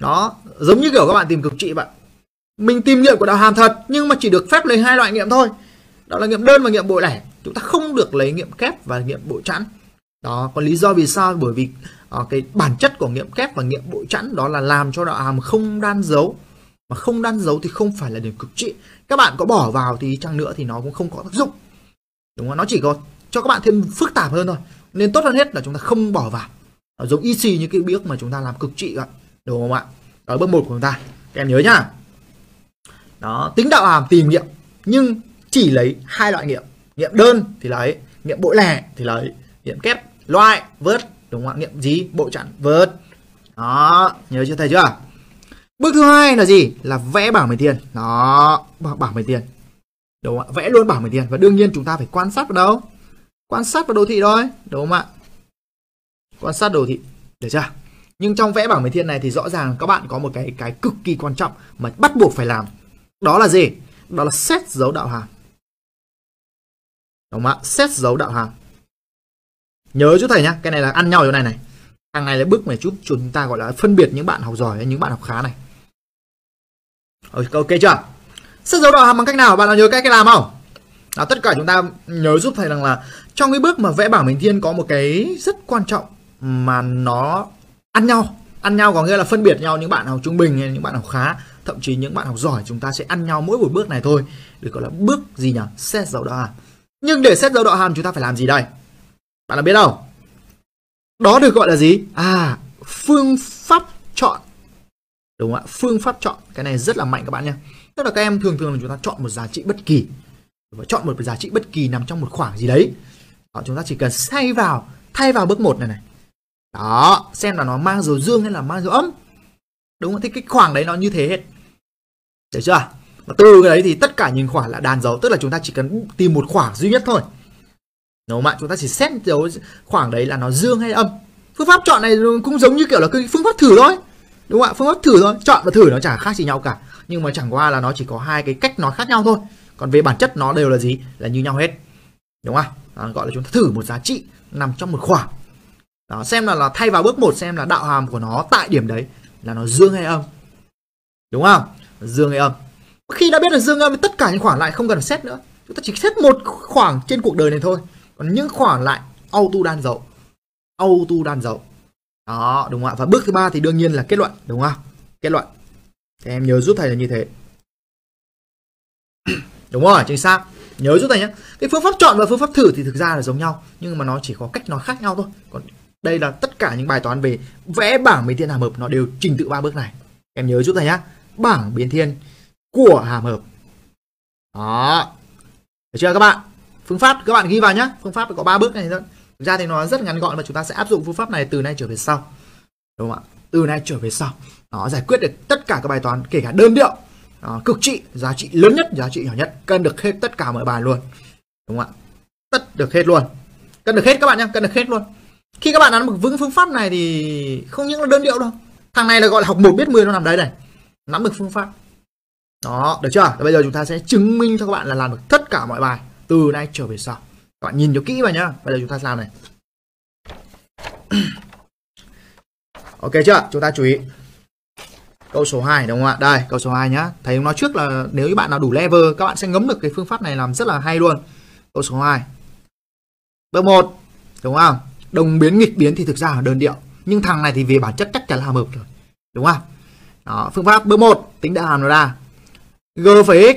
đó giống như kiểu các bạn tìm cực trị vậy mình tìm nghiệm của đạo hàm thật nhưng mà chỉ được phép lấy hai loại nghiệm thôi đó là nghiệm đơn và nghiệm bộ lẻ chúng ta không được lấy nghiệm kép và nghiệm bộ chẵn đó còn lý do vì sao bởi vì à, cái bản chất của nghiệm kép và nghiệm bộ chẵn đó là làm cho đạo hàm không đan dấu mà không đan dấu thì không phải là điểm cực trị các bạn có bỏ vào thì chăng nữa thì nó cũng không có tác dụng đúng không nó chỉ có cho các bạn thêm phức tạp hơn thôi nên tốt hơn hết là chúng ta không bỏ vào giống y xì như cái biếc mà chúng ta làm cực trị ạ đúng không ạ ở bước một của chúng ta các em nhớ nhá đó tính đạo hàm tìm nghiệm nhưng chỉ lấy hai loại nghiệm nghiệm đơn thì lấy nghiệm bội lẻ thì lấy nghiệm kép loại vớt đúng không ạ nghiệm gì bộ chặn vớt đó nhớ chưa thầy chưa bước thứ hai là gì là vẽ bảng mày tiền đó bảng mày tiền đúng không ạ vẽ luôn bảng mười tiền và đương nhiên chúng ta phải quan sát vào đâu quan sát vào đồ thị thôi đúng không ạ quan sát đồ thị được chưa nhưng trong vẽ bảng mười thiên này thì rõ ràng các bạn có một cái cái cực kỳ quan trọng mà bắt buộc phải làm đó là gì đó là xét dấu đạo hàm đúng không ạ xét dấu đạo hàm nhớ chú thầy nhá cái này là ăn nhau chỗ này này hàng này là bước mà chút chúng ta gọi là phân biệt những bạn học giỏi những bạn học khá này ok chưa sẽ dấu đạo hàm bằng cách nào? Bạn nào nhớ cách cái làm không? Đó, à, tất cả chúng ta nhớ giúp thầy rằng là trong cái bước mà vẽ bảng bình thiên có một cái rất quan trọng mà nó ăn nhau ăn nhau có nghĩa là phân biệt nhau những bạn học trung bình hay những bạn học khá thậm chí những bạn học giỏi chúng ta sẽ ăn nhau mỗi một bước này thôi được gọi là bước gì nhỉ xét dấu đạo hàm nhưng để xét dấu đạo hàm chúng ta phải làm gì đây bạn đã biết không đó được gọi là gì à phương pháp chọn đúng không ạ phương pháp chọn cái này rất là mạnh các bạn nhé tức là các em thường thường là chúng ta chọn một giá trị bất kỳ và chọn một giá trị bất kỳ nằm trong một khoảng gì đấy đó, chúng ta chỉ cần thay vào thay vào bước một này này đó xem là nó mang dấu dương hay là mang dấu âm đúng không thì cái khoảng đấy nó như thế hết được chưa và từ cái đấy thì tất cả những khoảng là đàn dấu tức là chúng ta chỉ cần tìm một khoảng duy nhất thôi đúng không ạ chúng ta chỉ xét dấu khoảng đấy là nó dương hay âm phương pháp chọn này cũng giống như kiểu là cái phương pháp thử thôi đúng không ạ phương pháp thử thôi chọn và thử nó chả khác gì nhau cả nhưng mà chẳng qua là nó chỉ có hai cái cách nói khác nhau thôi còn về bản chất nó đều là gì là như nhau hết đúng không à, gọi là chúng ta thử một giá trị nằm trong một khoảng đó, xem là là thay vào bước một xem là đạo hàm của nó tại điểm đấy là nó dương hay âm đúng không dương hay âm khi đã biết là dương âm thì tất cả những khoản lại không cần xét nữa chúng ta chỉ xét một khoảng trên cuộc đời này thôi còn những khoản lại auto đan dấu auto đan dấu đó đúng không ạ và bước thứ ba thì đương nhiên là kết luận đúng không kết luận thì em nhớ giúp thầy là như thế đúng rồi chính xác nhớ giúp thầy nhé cái phương pháp chọn và phương pháp thử thì thực ra là giống nhau nhưng mà nó chỉ có cách nói khác nhau thôi còn đây là tất cả những bài toán về vẽ bảng biến thiên hàm hợp nó đều trình tự ba bước này em nhớ giúp thầy nhé bảng biến thiên của hàm hợp đó được chưa các bạn phương pháp các bạn ghi vào nhé phương pháp có ba bước này thôi thực ra thì nó rất ngắn gọn và chúng ta sẽ áp dụng phương pháp này từ nay trở về sau đúng không ạ từ nay trở về sau đó, giải quyết được tất cả các bài toán kể cả đơn điệu đó, cực trị giá trị lớn nhất giá trị nhỏ nhất cân được hết tất cả mọi bài luôn đúng không ạ tất được hết luôn cân được hết các bạn nhé cân được hết luôn khi các bạn nắm được vững phương pháp này thì không những là đơn điệu đâu thằng này là gọi là học một biết 10 nó làm đấy này nắm được phương pháp đó được chưa Và bây giờ chúng ta sẽ chứng minh cho các bạn là làm được tất cả mọi bài từ nay trở về sau các bạn nhìn cho kỹ vào nhá bây giờ chúng ta làm này ok chưa chúng ta chú ý Câu số 2 đúng không ạ? Đây, câu số 2 nhá. Thầy nói trước là nếu như bạn nào đủ level, các bạn sẽ ngấm được cái phương pháp này làm rất là hay luôn. Câu số 2. Bước 1, đúng không? Đồng biến nghịch biến thì thực ra là đơn điệu, nhưng thằng này thì về bản chất chắc chắn là hàm hợp rồi. Đúng không? Đó, phương pháp bước 1, tính đại hàm nó ra. G phẩy x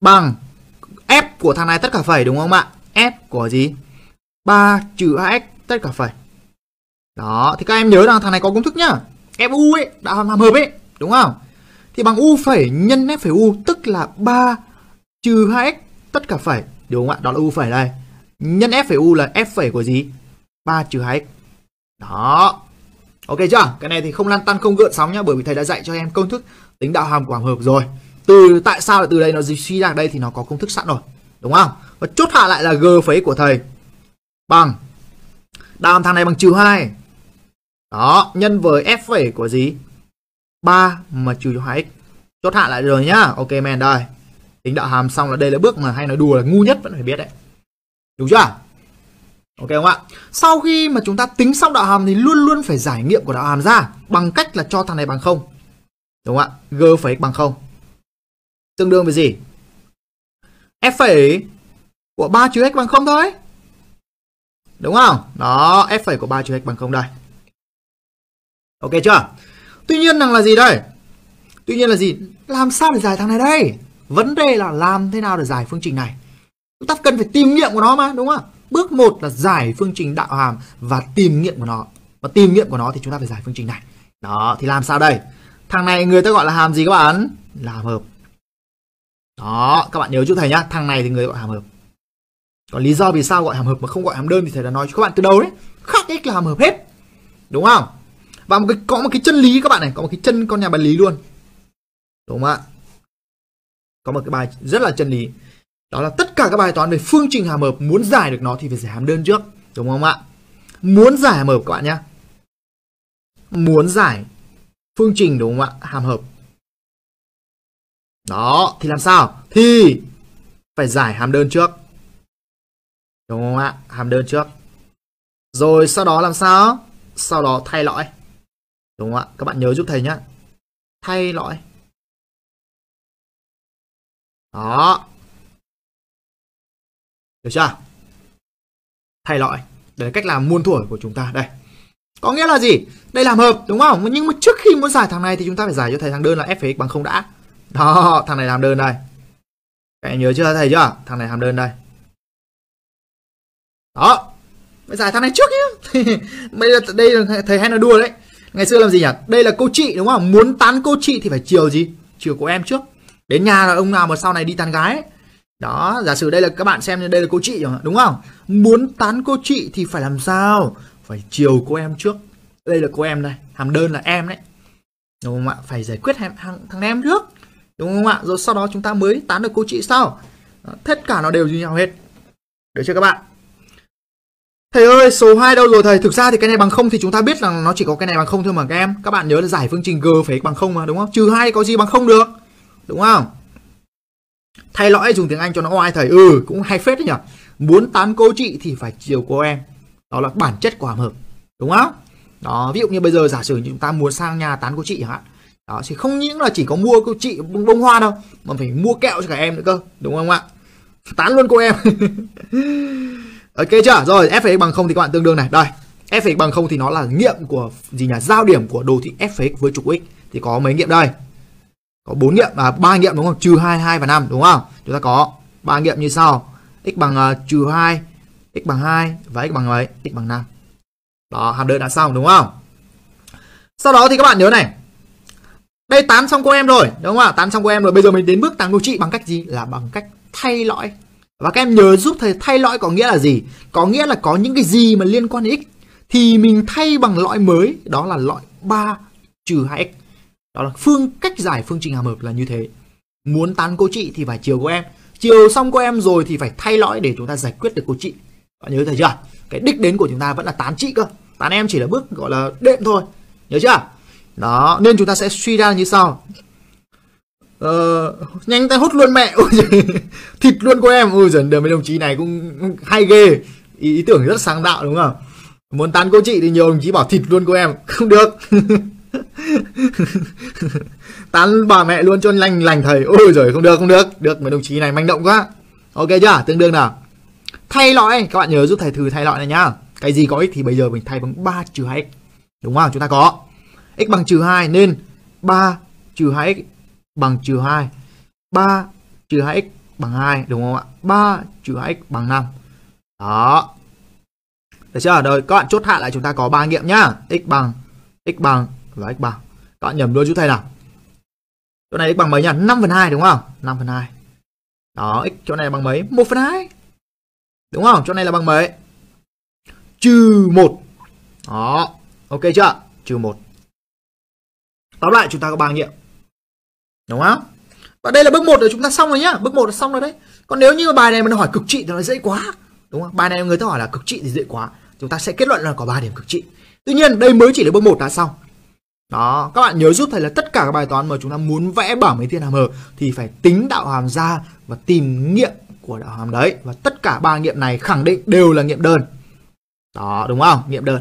bằng f của thằng này tất cả phẩy đúng không ạ? F của gì? 3 trừ 2x tất cả phẩy. Đó, thì các em nhớ rằng thằng này có công thức nhá. Em u ấy đã làm hợp ấy đúng không thì bằng U phẩy nhân F phẩy U tức là 3 trừ 2X tất cả phẩy đúng không ạ đó là U phẩy đây nhân F phẩy U là F phẩy của gì 3 trừ 2X đó ok chưa cái này thì không lăn tăn không gợn sóng nhá bởi vì thầy đã dạy cho em công thức tính đạo hàm của hàm hợp rồi từ tại sao là từ đây nó suy ra đây thì nó có công thức sẵn rồi đúng không và chốt hạ lại là g phẩy của thầy bằng đạo hàm thằng này bằng trừ 2 đó, nhân với f phẩy của gì? 3 mà trừ cho 2x. Chốt hạ lại rồi nhá. Ok men đây. Tính đạo hàm xong là đây là bước mà hay nói đùa là ngu nhất vẫn phải biết đấy. Đúng chưa? Ok không ạ? Sau khi mà chúng ta tính xong đạo hàm thì luôn luôn phải giải nghiệm của đạo hàm ra bằng cách là cho thằng này bằng không. Đúng không ạ? G phẩy x bằng không. Tương đương với gì? F phẩy của 3 trừ x bằng không thôi. Đúng không? Đó, F phẩy của 3 trừ x bằng không đây ok chưa tuy nhiên rằng là gì đây tuy nhiên là gì làm sao để giải thằng này đây vấn đề là làm thế nào để giải phương trình này chúng ta cần phải tìm nghiệm của nó mà đúng không bước 1 là giải phương trình đạo hàm và tìm nghiệm của nó và tìm nghiệm của nó thì chúng ta phải giải phương trình này đó thì làm sao đây thằng này người ta gọi là hàm gì các bạn là hàm hợp đó các bạn nhớ chú thầy nhá thằng này thì người gọi hàm hợp còn lý do vì sao gọi hàm hợp mà không gọi hàm đơn thì thầy đã nói cho các bạn từ đầu đấy khác x là hàm hợp hết đúng không và một cái có một cái chân lý các bạn này có một cái chân con nhà bài lý luôn đúng không ạ có một cái bài rất là chân lý đó là tất cả các bài toán về phương trình hàm hợp muốn giải được nó thì phải giải hàm đơn trước đúng không ạ muốn giải hàm hợp các bạn nhé muốn giải phương trình đúng không ạ hàm hợp đó thì làm sao thì phải giải hàm đơn trước đúng không ạ hàm đơn trước rồi sau đó làm sao sau đó thay lõi Đúng không ạ? Các bạn nhớ giúp thầy nhá. Thay lõi. Đó. Được chưa? Thay lõi. Đấy là cách làm muôn thuở của chúng ta. Đây. Có nghĩa là gì? Đây làm hợp đúng không? Nhưng mà trước khi muốn giải thằng này thì chúng ta phải giải cho thầy thằng đơn là f(x) bằng không đã. Đó, thằng này làm đơn đây. Các em nhớ chưa thầy chưa? Thằng này làm đơn đây. Đó. Phải giải thằng này trước nhá. Bây giờ đây là thầy hay là đùa đấy ngày xưa làm gì nhỉ đây là cô chị đúng không muốn tán cô chị thì phải chiều gì chiều cô em trước đến nhà là ông nào mà sau này đi tán gái ấy. đó giả sử đây là các bạn xem như đây là cô chị đúng không muốn tán cô chị thì phải làm sao phải chiều cô em trước đây là cô em đây hàm đơn là em đấy đúng không ạ phải giải quyết thằng, thằng em trước đúng không ạ rồi sau đó chúng ta mới tán được cô chị sau tất cả nó đều như nhau hết được chưa các bạn Thầy ơi, số 2 đâu rồi thầy? Thực ra thì cái này bằng không thì chúng ta biết là nó chỉ có cái này bằng không thôi mà các em. Các bạn nhớ là giải phương trình g phải bằng không mà đúng không? Trừ 2 có gì bằng không được. Đúng không? Thay lõi dùng tiếng Anh cho nó oai thầy. Ừ, cũng hay phết đấy nhỉ. Muốn tán cô chị thì phải chiều cô em. Đó là bản chất của hàm hợp. Đúng không? Đó, ví dụ như bây giờ giả sử chúng ta muốn sang nhà tán cô chị hả? Đó, thì không những là chỉ có mua cô chị bông hoa đâu, mà phải mua kẹo cho cả em nữa cơ. Đúng không ạ? Tán luôn cô em. Ok chưa? Rồi f(x) bằng 0 thì các bạn tương đương này. Đây, f(x) bằng 0 thì nó là nghiệm của gì nhỉ? Giao điểm của đồ thị f(x) với trục x. Thì có mấy nghiệm đây? Có 4 nghiệm à 3 nghiệm đúng không? Trừ 2 2 và 5 đúng không? Chúng ta có ba nghiệm như sau. x bằng uh, trừ 2, x bằng 2 và x bằng mấy? x bằng 5. Đó, hàm đơn đã xong đúng không? Sau đó thì các bạn nhớ này. Đây tán xong cô em rồi, đúng không ạ? Tán xong cô em rồi, bây giờ mình đến bước tán đồ trị bằng cách gì? Là bằng cách thay lõi và các em nhớ giúp thầy thay lõi có nghĩa là gì? Có nghĩa là có những cái gì mà liên quan đến x thì mình thay bằng lõi mới, đó là lõi 3 trừ 2x. Đó là phương cách giải phương trình hàm hợp là như thế. Muốn tán cô chị thì phải chiều cô em. Chiều xong cô em rồi thì phải thay lõi để chúng ta giải quyết được cô chị Bạn nhớ thầy chưa? Cái đích đến của chúng ta vẫn là tán chị cơ. Tán em chỉ là bước gọi là đệm thôi. Nhớ chưa? Đó, nên chúng ta sẽ suy ra như sau. Ờ, nhanh tay hút luôn mẹ Ôi giời, thịt luôn cô em Ôi giời, đời mấy đồng chí này cũng hay ghê ý, ý tưởng rất sáng tạo đúng không muốn tán cô chị thì nhiều đồng chí bảo thịt luôn cô em không được tán bà mẹ luôn cho lành lành thầy ôi giời không được không được được mấy đồng chí này manh động quá ok chưa tương đương nào thay lõi các bạn nhớ giúp thầy thử thay lõi này nhá cái gì có x thì bây giờ mình thay bằng 3 trừ 2 x đúng không chúng ta có x bằng trừ 2 nên 3 trừ 2 x bằng trừ 2. 3 trừ 2x bằng 2 đúng không ạ? 3 trừ 2x bằng 5. Đó. Được chưa? Rồi các bạn chốt hạ lại chúng ta có ba nghiệm nhá. x bằng x bằng và x bằng. Các bạn nhầm luôn giúp thầy nào. Chỗ này x bằng mấy nhỉ? 5 phần 2 đúng không? 5 phần 2. Đó, x chỗ này bằng mấy? 1 phần 2. Đúng không? Chỗ này là bằng mấy? Trừ 1. Đó. Ok chưa? Trừ 1. Tóm lại chúng ta có ba nghiệm đúng không và đây là bước một rồi chúng ta xong rồi nhá bước một là xong rồi đấy còn nếu như mà bài này mình hỏi cực trị thì nó dễ quá đúng không bài này người ta hỏi là cực trị thì dễ quá chúng ta sẽ kết luận là có 3 điểm cực trị tuy nhiên đây mới chỉ là bước một đã xong đó các bạn nhớ giúp thầy là tất cả các bài toán mà chúng ta muốn vẽ bảo mấy thiên hàm hờ thì phải tính đạo hàm ra và tìm nghiệm của đạo hàm đấy và tất cả ba nghiệm này khẳng định đều là nghiệm đơn đó đúng không nghiệm đơn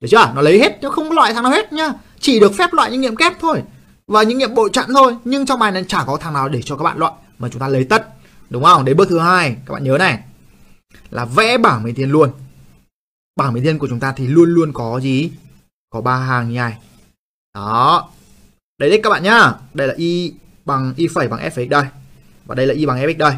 được chưa nó lấy hết nó không loại thằng nào hết nhá chỉ được phép loại những nghiệm kép thôi và những nhiệm vụ chặn thôi nhưng trong bài này chả có thằng nào để cho các bạn loại mà chúng ta lấy tất đúng không đến bước thứ hai các bạn nhớ này là vẽ bảng mây thiên luôn bảng mây thiên của chúng ta thì luôn luôn có gì có ba hàng như này đó đấy đấy các bạn nhá đây là y bằng y phẩy bằng f phẩy đây và đây là y bằng fx đây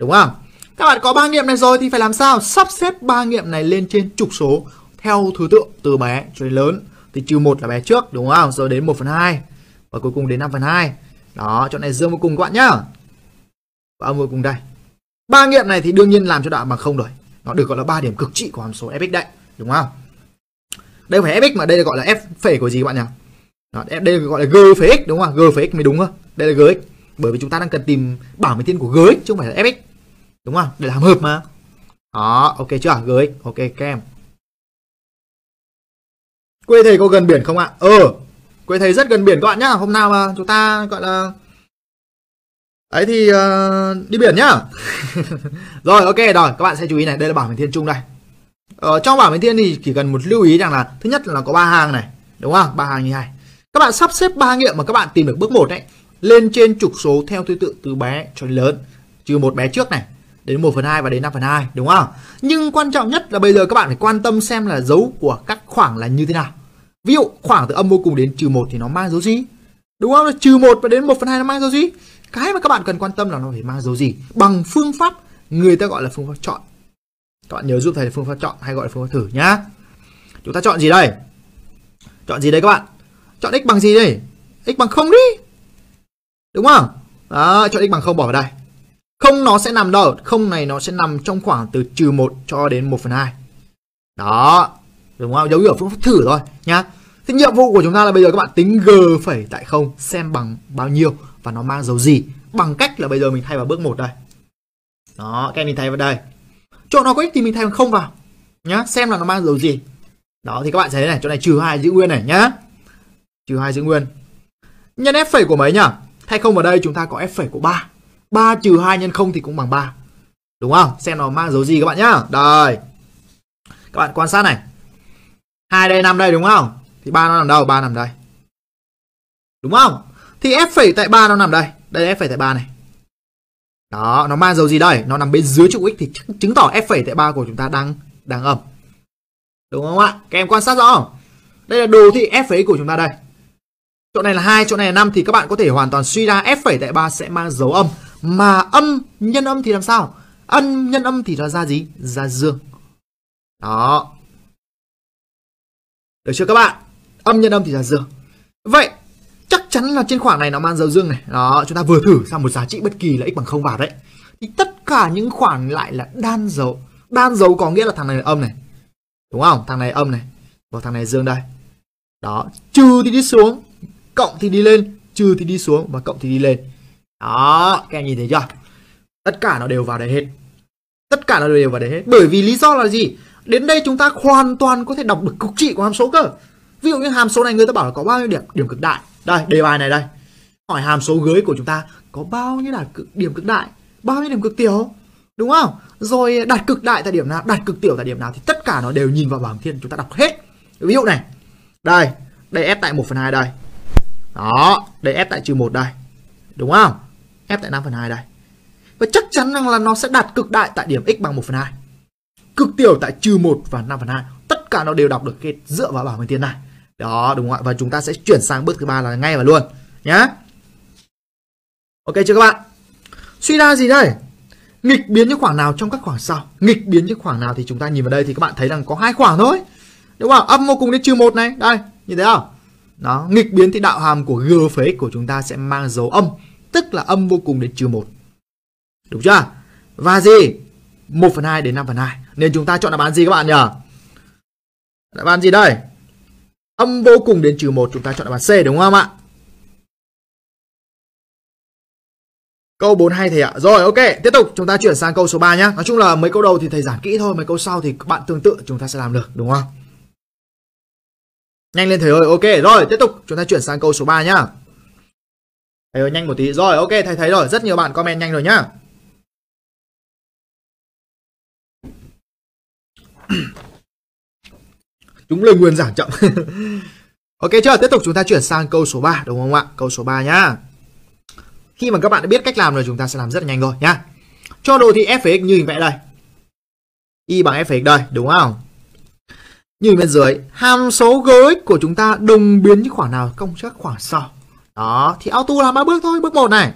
đúng không các bạn có ba nghiệm này rồi thì phải làm sao sắp xếp ba nghiệm này lên trên trục số theo thứ tự từ bé cho đến lớn thì trừ một là bé trước đúng không rồi đến 1 phần 2 và cuối cùng đến 5 phần 2 đó chỗ này dương vô cùng các bạn nhá và âm vô cùng đây ba nghiệm này thì đương nhiên làm cho đạo bằng không rồi nó được gọi là ba điểm cực trị của hàm số fx đấy đúng không đây phải fx mà đây là gọi là f phẩy của gì các bạn nhỉ đó, đây gọi là g phẩy x đúng không g phẩy x mới đúng không đây là gx bởi vì chúng ta đang cần tìm bảng mệnh thiên của gx chứ không phải là fx đúng không để làm hợp mà đó ok chưa gx ok các em quê thầy có gần biển không ạ ờ Quế thấy rất gần biển các bạn nhá. Hôm nào mà chúng ta gọi là ấy thì uh, đi biển nhá. rồi ok rồi, các bạn sẽ chú ý này, đây là bảng miền thiên Trung đây. Ở ờ, trong bảng miền thiên thì chỉ cần một lưu ý rằng là thứ nhất là có ba hàng này, đúng không? Ba hàng như này. Các bạn sắp xếp ba nghiệm mà các bạn tìm được bước một đấy lên trên trục số theo thứ tự từ bé cho đến lớn trừ một bé trước này đến 1 phần 2 và đến 5 phần 2 đúng không? Nhưng quan trọng nhất là bây giờ các bạn phải quan tâm xem là dấu của các khoảng là như thế nào. Ví dụ khoảng từ âm vô cùng đến trừ một thì nó mang dấu gì? Đúng không? Trừ một và đến một phần hai nó mang dấu gì? Cái mà các bạn cần quan tâm là nó phải mang dấu gì? Bằng phương pháp người ta gọi là phương pháp chọn. Các bạn nhớ giúp thầy là phương pháp chọn hay gọi là phương pháp thử nhá. Chúng ta chọn gì đây? Chọn gì đây các bạn? Chọn x bằng gì đây? X bằng không đi. Đúng không? Đó, chọn x bằng không bỏ vào đây. Không nó sẽ nằm đâu? Không này nó sẽ nằm trong khoảng từ trừ một cho đến một phần hai Đó, đúng không dấu ở phương pháp thử thôi nhá thế nhiệm vụ của chúng ta là bây giờ các bạn tính g phẩy tại không xem bằng bao nhiêu và nó mang dấu gì bằng cách là bây giờ mình thay vào bước một đây đó các em nhìn thấy vào đây chỗ nó có x thì mình thay bằng không vào nhá xem là nó mang dấu gì đó thì các bạn thấy này chỗ này trừ hai giữ nguyên này nhá trừ hai giữ nguyên nhân f phẩy của mấy nhỉ thay không vào đây chúng ta có f phẩy của 3 3 trừ 2 nhân 0 thì cũng bằng 3 đúng không xem nó mang dấu gì các bạn nhá đây các bạn quan sát này hai đây năm đây đúng không thì ba nó nằm đâu ba nằm đây đúng không thì f phẩy tại ba nó nằm đây đây f phẩy tại ba này đó nó mang dấu gì đây nó nằm bên dưới trụ x thì chứng tỏ f phẩy tại ba của chúng ta đang đang âm đúng không ạ các em quan sát rõ không đây là đồ thị f phẩy của chúng ta đây chỗ này là hai chỗ này là năm thì các bạn có thể hoàn toàn suy ra f phẩy tại ba sẽ mang dấu âm mà âm nhân âm thì làm sao âm nhân âm thì là ra gì ra dương đó được chưa các bạn? Âm nhân âm thì là dương. Vậy chắc chắn là trên khoảng này nó mang dấu dương này. Đó, chúng ta vừa thử sang một giá trị bất kỳ là x bằng không vào đấy. Thì tất cả những khoảng lại là đan dấu. Đan dấu có nghĩa là thằng này là âm này. Đúng không? Thằng này âm này. Và thằng này dương đây. Đó, trừ thì đi xuống, cộng thì đi lên, trừ thì đi xuống và cộng thì đi lên. Đó, các em nhìn thấy chưa? Tất cả nó đều vào đấy hết. Tất cả nó đều vào đấy hết. Bởi vì lý do là gì? Đến đây chúng ta hoàn toàn có thể đọc được cực trị của hàm số cơ. Ví dụ như hàm số này người ta bảo là có bao nhiêu điểm? Điểm cực đại. Đây, đề bài này đây. Hỏi hàm số gưới của chúng ta có bao nhiêu đạt cực, điểm cực đại? Bao nhiêu điểm cực tiểu? Đúng không? Rồi đạt cực đại tại điểm nào, đạt cực tiểu tại điểm nào thì tất cả nó đều nhìn vào bảng thiên chúng ta đọc hết. Ví dụ này. Đây, đây f tại 1 phần 2 đây. Đó, đây f tại trừ 1 đây. Đúng không? f tại 5 phần 2 đây. Và chắc chắn rằng là nó sẽ đạt cực đại tại điểm x bằng 1 phần 2 cực tiểu tại trừ 1 và 5 phần 2. Tất cả nó đều đọc được cái dựa vào bảng bên tiền này. Đó, đúng không ạ? Và chúng ta sẽ chuyển sang bước thứ ba là ngay và luôn nhá. Ok chưa các bạn? Suy ra gì đây? Nghịch biến những khoảng nào trong các khoảng sau? Nghịch biến những khoảng nào thì chúng ta nhìn vào đây thì các bạn thấy rằng có hai khoảng thôi. Đúng không? Âm vô cùng đến trừ một này. Đây, nhìn thấy không? Đó, nghịch biến thì đạo hàm của g phế của chúng ta sẽ mang dấu âm, tức là âm vô cùng đến trừ một Đúng chưa? Và gì? 1 phần 2 đến 5 phần 2. Nên chúng ta chọn đáp án gì các bạn nhỉ? Đáp án gì đây? Âm vô cùng đến trừ 1 chúng ta chọn đáp án C đúng không ạ? Câu 4 hay thầy ạ. Rồi ok, tiếp tục chúng ta chuyển sang câu số 3 nhé. Nói chung là mấy câu đầu thì thầy giảng kỹ thôi, mấy câu sau thì các bạn tương tự chúng ta sẽ làm được đúng không? Nhanh lên thầy ơi, ok rồi, tiếp tục chúng ta chuyển sang câu số 3 nhá. Thầy ơi nhanh một tí. Rồi ok, thầy thấy rồi, rất nhiều bạn comment nhanh rồi nhá. chúng lời nguyên giảm chậm. ok chưa? Tiếp tục chúng ta chuyển sang câu số 3 đúng không ạ? Câu số 3 nhá. Khi mà các bạn đã biết cách làm rồi chúng ta sẽ làm rất là nhanh rồi nhá. Cho đồ thị f x như hình vẽ đây. Y bằng f x đây, đúng không? Như bên dưới, hàm số gx của chúng ta đồng biến với khoảng nào công chắc khoảng sau. Đó, thì auto làm ba bước thôi, bước một này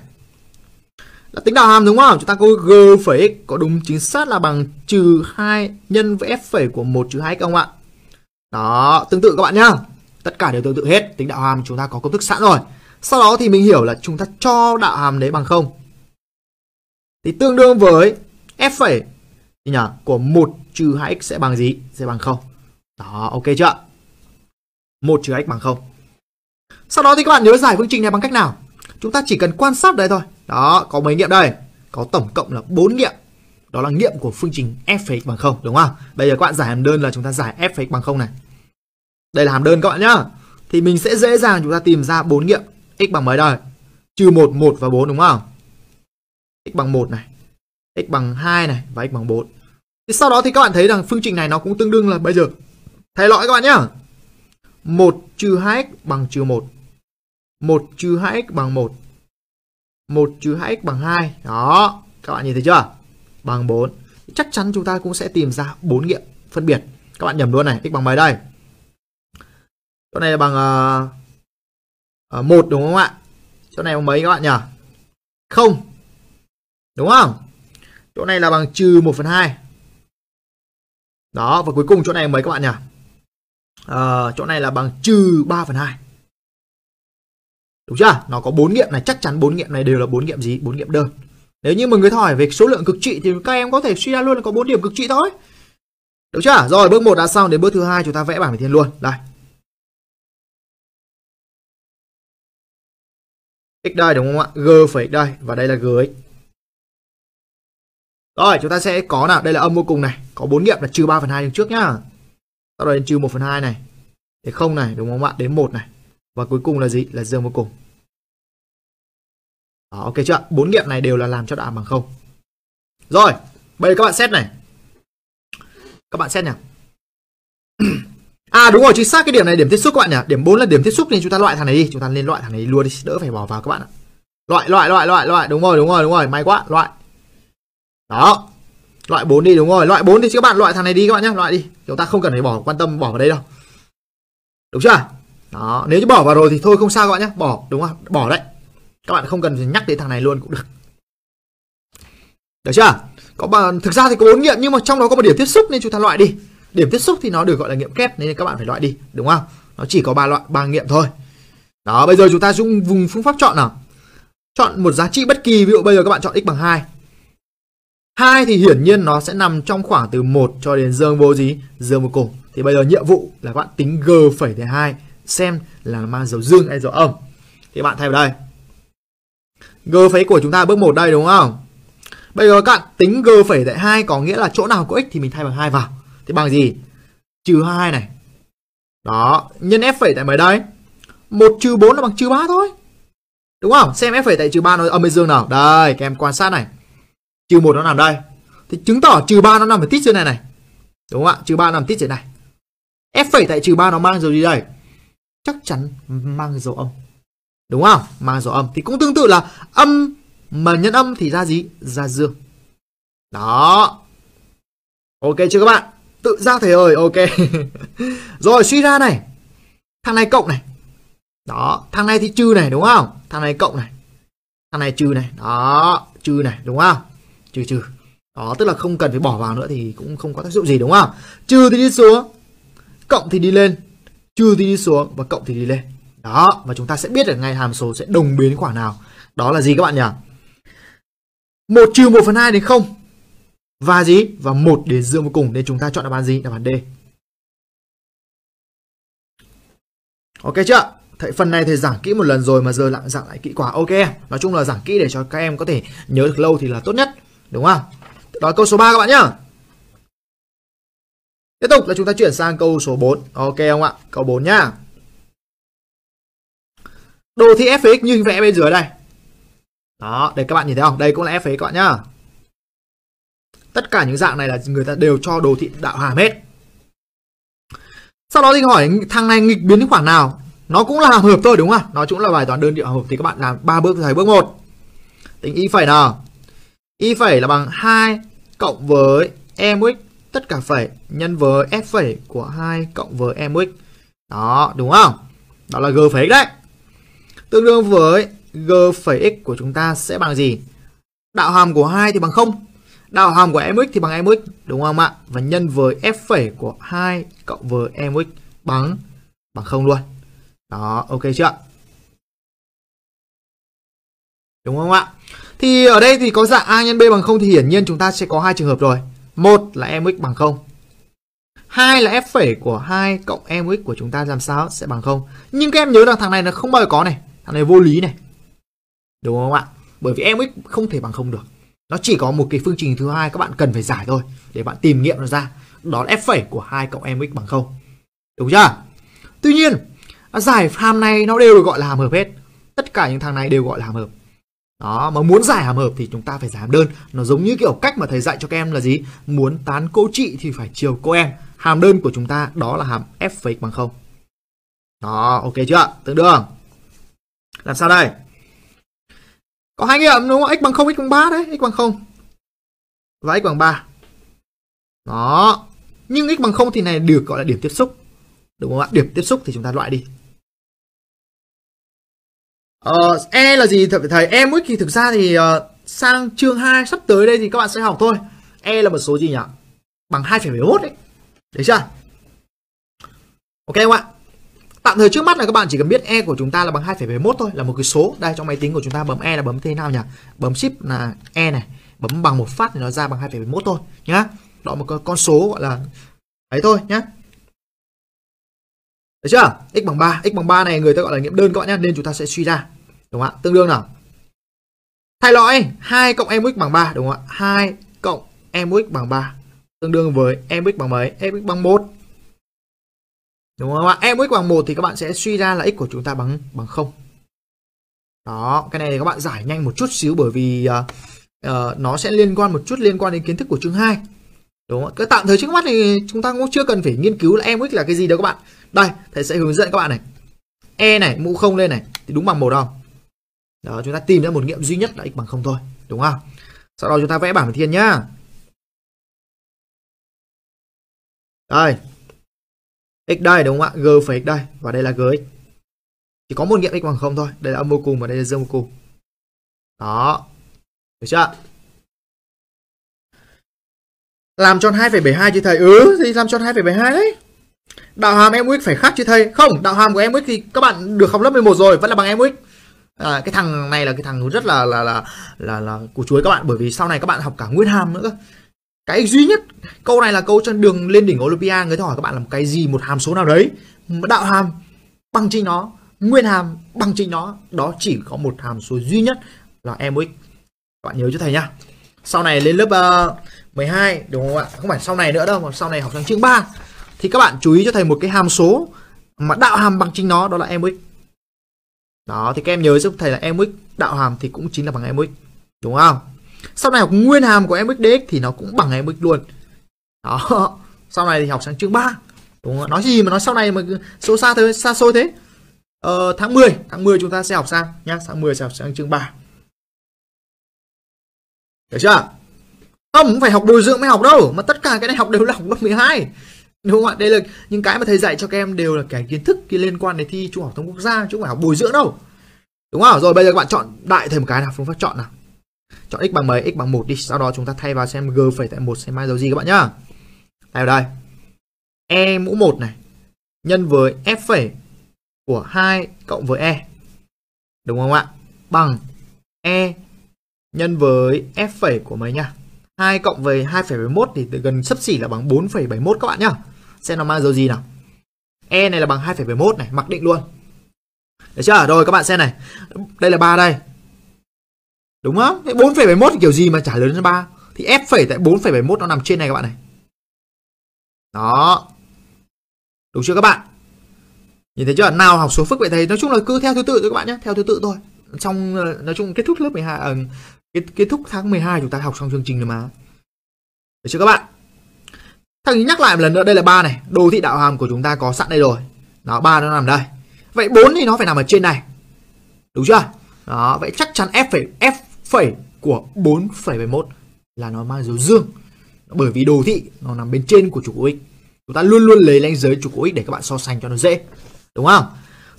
là tính đạo hàm đúng không? Chúng ta có g phẩy có đúng chính xác là bằng trừ 2 nhân với f phẩy của 1 trừ 2 không ạ? Đó, tương tự các bạn nhá. Tất cả đều tương tự hết, tính đạo hàm chúng ta có công thức sẵn rồi. Sau đó thì mình hiểu là chúng ta cho đạo hàm đấy bằng không. Thì tương đương với f phẩy nhỉ, của 1 trừ 2x sẽ bằng gì? Sẽ bằng không. Đó, ok chưa? 1 trừ x bằng không. Sau đó thì các bạn nhớ giải phương trình này bằng cách nào? Chúng ta chỉ cần quan sát đấy thôi. Đó, có mấy nghiệm đây? Có tổng cộng là 4 nghiệm. Đó là nghiệm của phương trình f phẩy bằng 0 đúng không? Bây giờ các bạn giải hàm đơn là chúng ta giải f phẩy bằng 0 này. Đây là hàm đơn các bạn nhá. Thì mình sẽ dễ dàng chúng ta tìm ra 4 nghiệm x bằng mấy đây? Trừ 1, 1 và 4 đúng không? x bằng 1 này, x bằng 2 này và x bằng 4. Thì sau đó thì các bạn thấy rằng phương trình này nó cũng tương đương là bây giờ thay lõi các bạn nhá. 1 trừ 2x bằng trừ 1. 1 trừ 2x bằng 1. 1 trừ 2x bằng 2. Đó, các bạn nhìn thấy chưa? Bằng 4. Chắc chắn chúng ta cũng sẽ tìm ra 4 nghiệm phân biệt. Các bạn nhầm luôn này, x bằng mấy đây? Chỗ này là bằng uh, uh, 1 đúng không ạ? Chỗ này bằng mấy các bạn nhỉ? Không. Đúng không? Chỗ này là bằng trừ 1 phần 2. Đó, và cuối cùng chỗ này mấy các bạn nhỉ? Uh, chỗ này là bằng trừ 3 phần 2. Đúng chưa? Nó có bốn nghiệm này, chắc chắn bốn nghiệm này đều là bốn nghiệm gì? Bốn nghiệm đơn. Nếu như mọi người hỏi về số lượng cực trị thì các em có thể suy ra luôn là có bốn điểm cực trị thôi. Đúng chưa? Rồi bước một đã xong đến bước thứ hai chúng ta vẽ bảng về thiên luôn. Đây. x đây đúng không ạ? G phải x đây và đây là g x. Rồi chúng ta sẽ có nào, đây là âm vô cùng này, có bốn nghiệm là trừ ba phần hai trước nhá. Sau đó đến trừ một phần hai này, đến không này đúng không ạ? Đến một này và cuối cùng là gì là dương vô cùng đó, ok chưa bốn nghiệm này đều là làm cho đoạn bằng không rồi bây giờ các bạn xét này các bạn xét nhỉ À đúng rồi, chính xác cái điểm này điểm tiếp xúc các bạn nhỉ. Điểm 4 là điểm tiếp xúc nên chúng ta loại thằng này đi, chúng ta lên loại thằng này luôn đi, đỡ phải bỏ vào các bạn ạ. Loại loại loại loại loại, đúng rồi, đúng rồi, đúng rồi, may quá, loại. Đó. Loại 4 đi đúng rồi, loại 4 thì các bạn loại thằng này đi các bạn nhé, loại đi. Chúng ta không cần phải bỏ quan tâm bỏ vào đây đâu. Đúng chưa? đó nếu như bỏ vào rồi thì thôi không sao các bạn nhé bỏ đúng không bỏ đấy các bạn không cần nhắc đến thằng này luôn cũng được được chưa có mà thực ra thì có bốn nghiệm nhưng mà trong đó có một điểm tiếp xúc nên chúng ta loại đi điểm tiếp xúc thì nó được gọi là nghiệm kép nên các bạn phải loại đi đúng không nó chỉ có ba loại ba nghiệm thôi đó bây giờ chúng ta dùng vùng phương pháp chọn nào chọn một giá trị bất kỳ ví dụ bây giờ các bạn chọn x bằng hai hai thì hiển nhiên nó sẽ nằm trong khoảng từ 1 cho đến dương vô gì dương vô cùng thì bây giờ nhiệm vụ là các bạn tính g phẩy 2 xem là mang dấu dương hay dấu âm thì bạn thay vào đây g phẩy của chúng ta bước một đây đúng không bây giờ các bạn tính g phẩy tại hai có nghĩa là chỗ nào có x thì mình thay bằng hai vào thì bằng gì trừ hai này đó nhân f phẩy tại mấy đây một trừ bốn là bằng trừ ba thôi đúng không xem f phẩy tại trừ ba nó âm hay dương nào đây các em quan sát này trừ một nó nằm đây thì chứng tỏ trừ ba nó nằm ở tít dưới này này đúng không ạ trừ ba nằm tít dưới này f phẩy tại trừ ba nó mang dấu gì đây chắc chắn mang dấu âm. Đúng không? Mang dấu âm. Thì cũng tương tự là âm mà nhân âm thì ra gì? Ra dương. Đó. Ok chưa các bạn? Tự ra thầy ơi, ok. Rồi suy ra này. Thằng này cộng này. Đó, thằng này thì trừ này đúng không? Thằng này cộng này. Thằng này trừ này. Đó, trừ này đúng không? Trừ trừ. Đó, tức là không cần phải bỏ vào nữa thì cũng không có tác dụng gì đúng không? Trừ thì đi xuống, cộng thì đi lên trừ thì đi xuống và cộng thì đi lên đó và chúng ta sẽ biết được ngay hàm số sẽ đồng biến khoảng nào đó là gì các bạn nhỉ một trừ 1 phần 2 đến không và gì và một đến dương vô cùng nên chúng ta chọn đáp án gì đáp án D ok chưa Thầy phần này thầy giảng kỹ một lần rồi mà giờ lại giảng lại kỹ quá ok nói chung là giảng kỹ để cho các em có thể nhớ được lâu thì là tốt nhất đúng không đó câu số 3 các bạn nhá Tiếp tục là chúng ta chuyển sang câu số 4. Ok không ạ? Câu 4 nhá. Đồ thị fx như vẽ bên dưới đây. Đó, để các bạn nhìn thấy không? Đây cũng là fx các bạn nhá. Tất cả những dạng này là người ta đều cho đồ thị đạo hàm hết. Sau đó thì hỏi thằng này nghịch biến đến khoản nào? Nó cũng là hàm hợp thôi đúng không ạ? Nó cũng là bài toán đơn điệu hợp thì các bạn làm ba bước thầy bước một Tính y phẩy nào. Y phẩy là bằng 2 cộng với mx tất cả phẩy nhân với f phẩy của 2 cộng với m x. Đó, đúng không? Đó là g phẩy x đấy. Tương đương với g phẩy x của chúng ta sẽ bằng gì? Đạo hàm của 2 thì bằng 0. Đạo hàm của mx thì bằng mx, đúng không ạ? Và nhân với f phẩy của 2 cộng với mx bằng bằng 0 luôn. Đó, ok chưa? Đúng không ạ? Thì ở đây thì có dạng A nhân B bằng 0 thì hiển nhiên chúng ta sẽ có hai trường hợp rồi một là mx bằng 0. hai là f phẩy của 2 cộng mx của chúng ta làm sao sẽ bằng 0. Nhưng các em nhớ rằng thằng này nó không bao giờ có này, thằng này vô lý này. Đúng không ạ? Bởi vì mx không thể bằng 0 được. Nó chỉ có một cái phương trình thứ hai các bạn cần phải giải thôi để bạn tìm nghiệm nó ra. Đó là f phẩy của 2 cộng mx bằng 0. Đúng chưa? Tuy nhiên, giải hàm này nó đều được gọi là hàm hợp hết. Tất cả những thằng này đều gọi là hàm hợp. Đó, mà muốn giải hàm hợp thì chúng ta phải giải hàm đơn. Nó giống như kiểu cách mà thầy dạy cho các em là gì? Muốn tán cô chị thì phải chiều cô em. Hàm đơn của chúng ta đó là hàm f phẩy bằng không Đó, ok chưa? Tương đương. Làm sao đây? Có hai nghiệm đúng không? x bằng không x bằng ba đấy, x bằng không Và x bằng ba Đó. Nhưng x bằng không thì này được gọi là điểm tiếp xúc. Đúng không ạ? Điểm tiếp xúc thì chúng ta loại đi. Ờ, E là gì thầy? E mút thì thực ra thì uh, sang chương 2 sắp tới đây thì các bạn sẽ học thôi. E là một số gì nhỉ? Bằng 2,71 đấy. Đấy chưa? Ok không ạ? Tạm thời trước mắt là các bạn chỉ cần biết E của chúng ta là bằng 2,71 thôi, là một cái số. Đây trong máy tính của chúng ta bấm E là bấm thế nào nhỉ? Bấm shift là E này, bấm bằng một phát thì nó ra bằng 2,71 thôi nhá. Đó một con số gọi là ấy thôi nhá. Được chưa? X bằng 3, x bằng 3 này người ta gọi là nghiệm đơn các bạn nhé, nên chúng ta sẽ suy ra. Đúng không ạ? Tương đương nào? Thay lõi 2 cộng mx bằng 3 đúng không ạ? 2 cộng mx bằng 3 tương đương với mx bằng mấy? mx bằng 1. Đúng không ạ? mx bằng 1 thì các bạn sẽ suy ra là x của chúng ta bằng bằng 0. Đó, cái này thì các bạn giải nhanh một chút xíu bởi vì uh, uh, nó sẽ liên quan một chút liên quan đến kiến thức của chương 2. Đúng không? ạ cái tạm thời trước mắt thì chúng ta cũng chưa cần phải nghiên cứu là mx là cái gì đâu các bạn. Đây, thầy sẽ hướng dẫn các bạn này. E này, mũ không lên này thì đúng bằng một không? Đó, chúng ta tìm ra một nghiệm duy nhất là x bằng không thôi, đúng không? Sau đó chúng ta vẽ bảng thiên nhá. Đây. X đây đúng không ạ? G phải x đây và đây là g x. Chỉ có một nghiệm x bằng không thôi, đây là âm vô cùng và đây là dương vô cùng. Đó. Được chưa? Làm tròn 2,72 chứ thầy. Ừ, thì làm tròn 2,72 đấy đạo hàm MX phải khác chứ thầy không đạo hàm của MX thì các bạn được học lớp 11 rồi vẫn là bằng MX à, cái thằng này là cái thằng rất là là là là là củ chuối các bạn bởi vì sau này các bạn học cả nguyên hàm nữa cái duy nhất câu này là câu trên đường lên đỉnh Olympia người ta hỏi các bạn là một cái gì một hàm số nào đấy đạo hàm bằng chính nó nguyên hàm bằng chính nó đó chỉ có một hàm số duy nhất là MX các bạn nhớ cho thầy nhá sau này lên lớp uh, ờ, 12 đúng không ạ không phải sau này nữa đâu mà sau này học sang chương 3 thì các bạn chú ý cho thầy một cái hàm số mà đạo hàm bằng chính nó đó là mx đó thì các em nhớ giúp thầy là mx đạo hàm thì cũng chính là bằng mx đúng không sau này học nguyên hàm của mx dx thì nó cũng bằng mx luôn đó sau này thì học sang chương 3 đúng không? nói gì mà nói sau này mà số xa thế xa xôi thế ờ, tháng 10 tháng 10 chúng ta sẽ học sang nhá tháng 10 sẽ học sang chương 3 được chưa không phải học bồi dưỡng mới học đâu mà tất cả cái này học đều là học lớp 12 đúng không ạ đây là những cái mà thầy dạy cho các em đều là cái kiến thức khi liên quan đến thi trung học thông quốc gia chứ không phải học bồi dưỡng đâu đúng không rồi bây giờ các bạn chọn đại thầy một cái nào phương pháp chọn nào chọn x bằng mấy x bằng một đi sau đó chúng ta thay vào xem g phẩy tại một xem mai dấu gì các bạn nhá thay vào đây e mũ 1 này nhân với f phẩy của 2 cộng với e đúng không ạ bằng e nhân với f phẩy của mấy nhá 2 cộng với 2,71 thì gần sấp xỉ là bằng 4,71 các bạn nhá xem nó mang dấu gì nào e này là bằng 2,71 này mặc định luôn được chưa rồi các bạn xem này đây là ba đây đúng không 4,71 kiểu gì mà trả lớn hơn ba thì f phẩy tại 4,71 nó nằm trên này các bạn này đó đúng chưa các bạn nhìn thấy chưa nào học số phức vậy thầy nói chung là cứ theo thứ tự thôi các bạn nhé theo thứ tự thôi trong nói chung kết thúc lớp 12 à, ờ, kết, kết thúc tháng 12 chúng ta học xong chương trình rồi mà được chưa các bạn Thằng nhắc lại một lần nữa đây là ba này, đồ thị đạo hàm của chúng ta có sẵn đây rồi. Đó ba nó nằm đây. Vậy 4 thì nó phải nằm ở trên này. Đúng chưa? Đó, vậy chắc chắn f phẩy f phẩy của 4,71 là nó mang dấu dương. Bởi vì đồ thị nó nằm bên trên của trục của x. Chúng ta luôn luôn lấy ranh giới trục của x để các bạn so sánh cho nó dễ. Đúng không?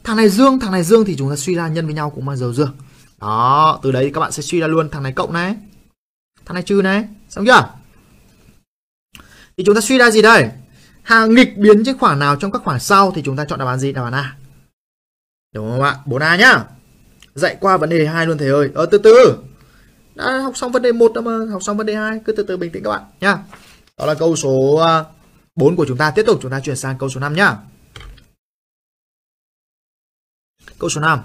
Thằng này dương, thằng này dương thì chúng ta suy ra nhân với nhau cũng mang dấu dương. Đó, từ đấy các bạn sẽ suy ra luôn thằng này cộng này, thằng này trừ này, xong chưa? thì chúng ta suy ra gì đây hàng nghịch biến trên khoản nào trong các khoản sau thì chúng ta chọn đáp án gì đáp án a đúng không ạ 4 a nhá dạy qua vấn đề hai luôn thầy ơi ờ từ từ đã học xong vấn đề một đã mà học xong vấn đề hai cứ từ từ bình tĩnh các bạn nhá đó là câu số 4 à, của chúng ta tiếp tục chúng ta chuyển sang câu số 5 nhá câu số 5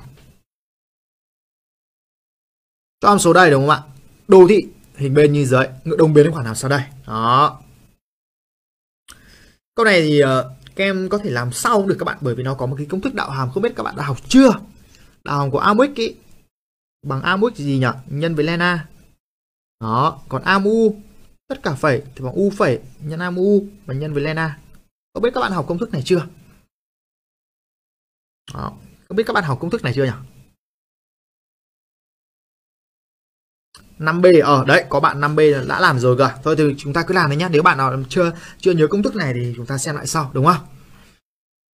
cho hàm số đây đúng không ạ đồ thị hình bên như dưới ngựa đồng biến khoản nào sau đây đó Câu này thì uh, các em có thể làm sau được các bạn bởi vì nó có một cái công thức đạo hàm không biết các bạn đã học chưa? Đạo hàm của Amwick ý bằng Amwick gì nhỉ? Nhân với Lena. Đó, còn Amu tất cả phẩy thì bằng u phẩy nhân Amu và nhân với Lena. có biết các bạn học công thức này chưa? Đó. Không biết các bạn học công thức này chưa nhỉ? 5B ở ờ, đấy có bạn 5B đã làm rồi cả thôi thì chúng ta cứ làm đấy nhá nếu bạn nào chưa chưa nhớ công thức này thì chúng ta xem lại sau đúng không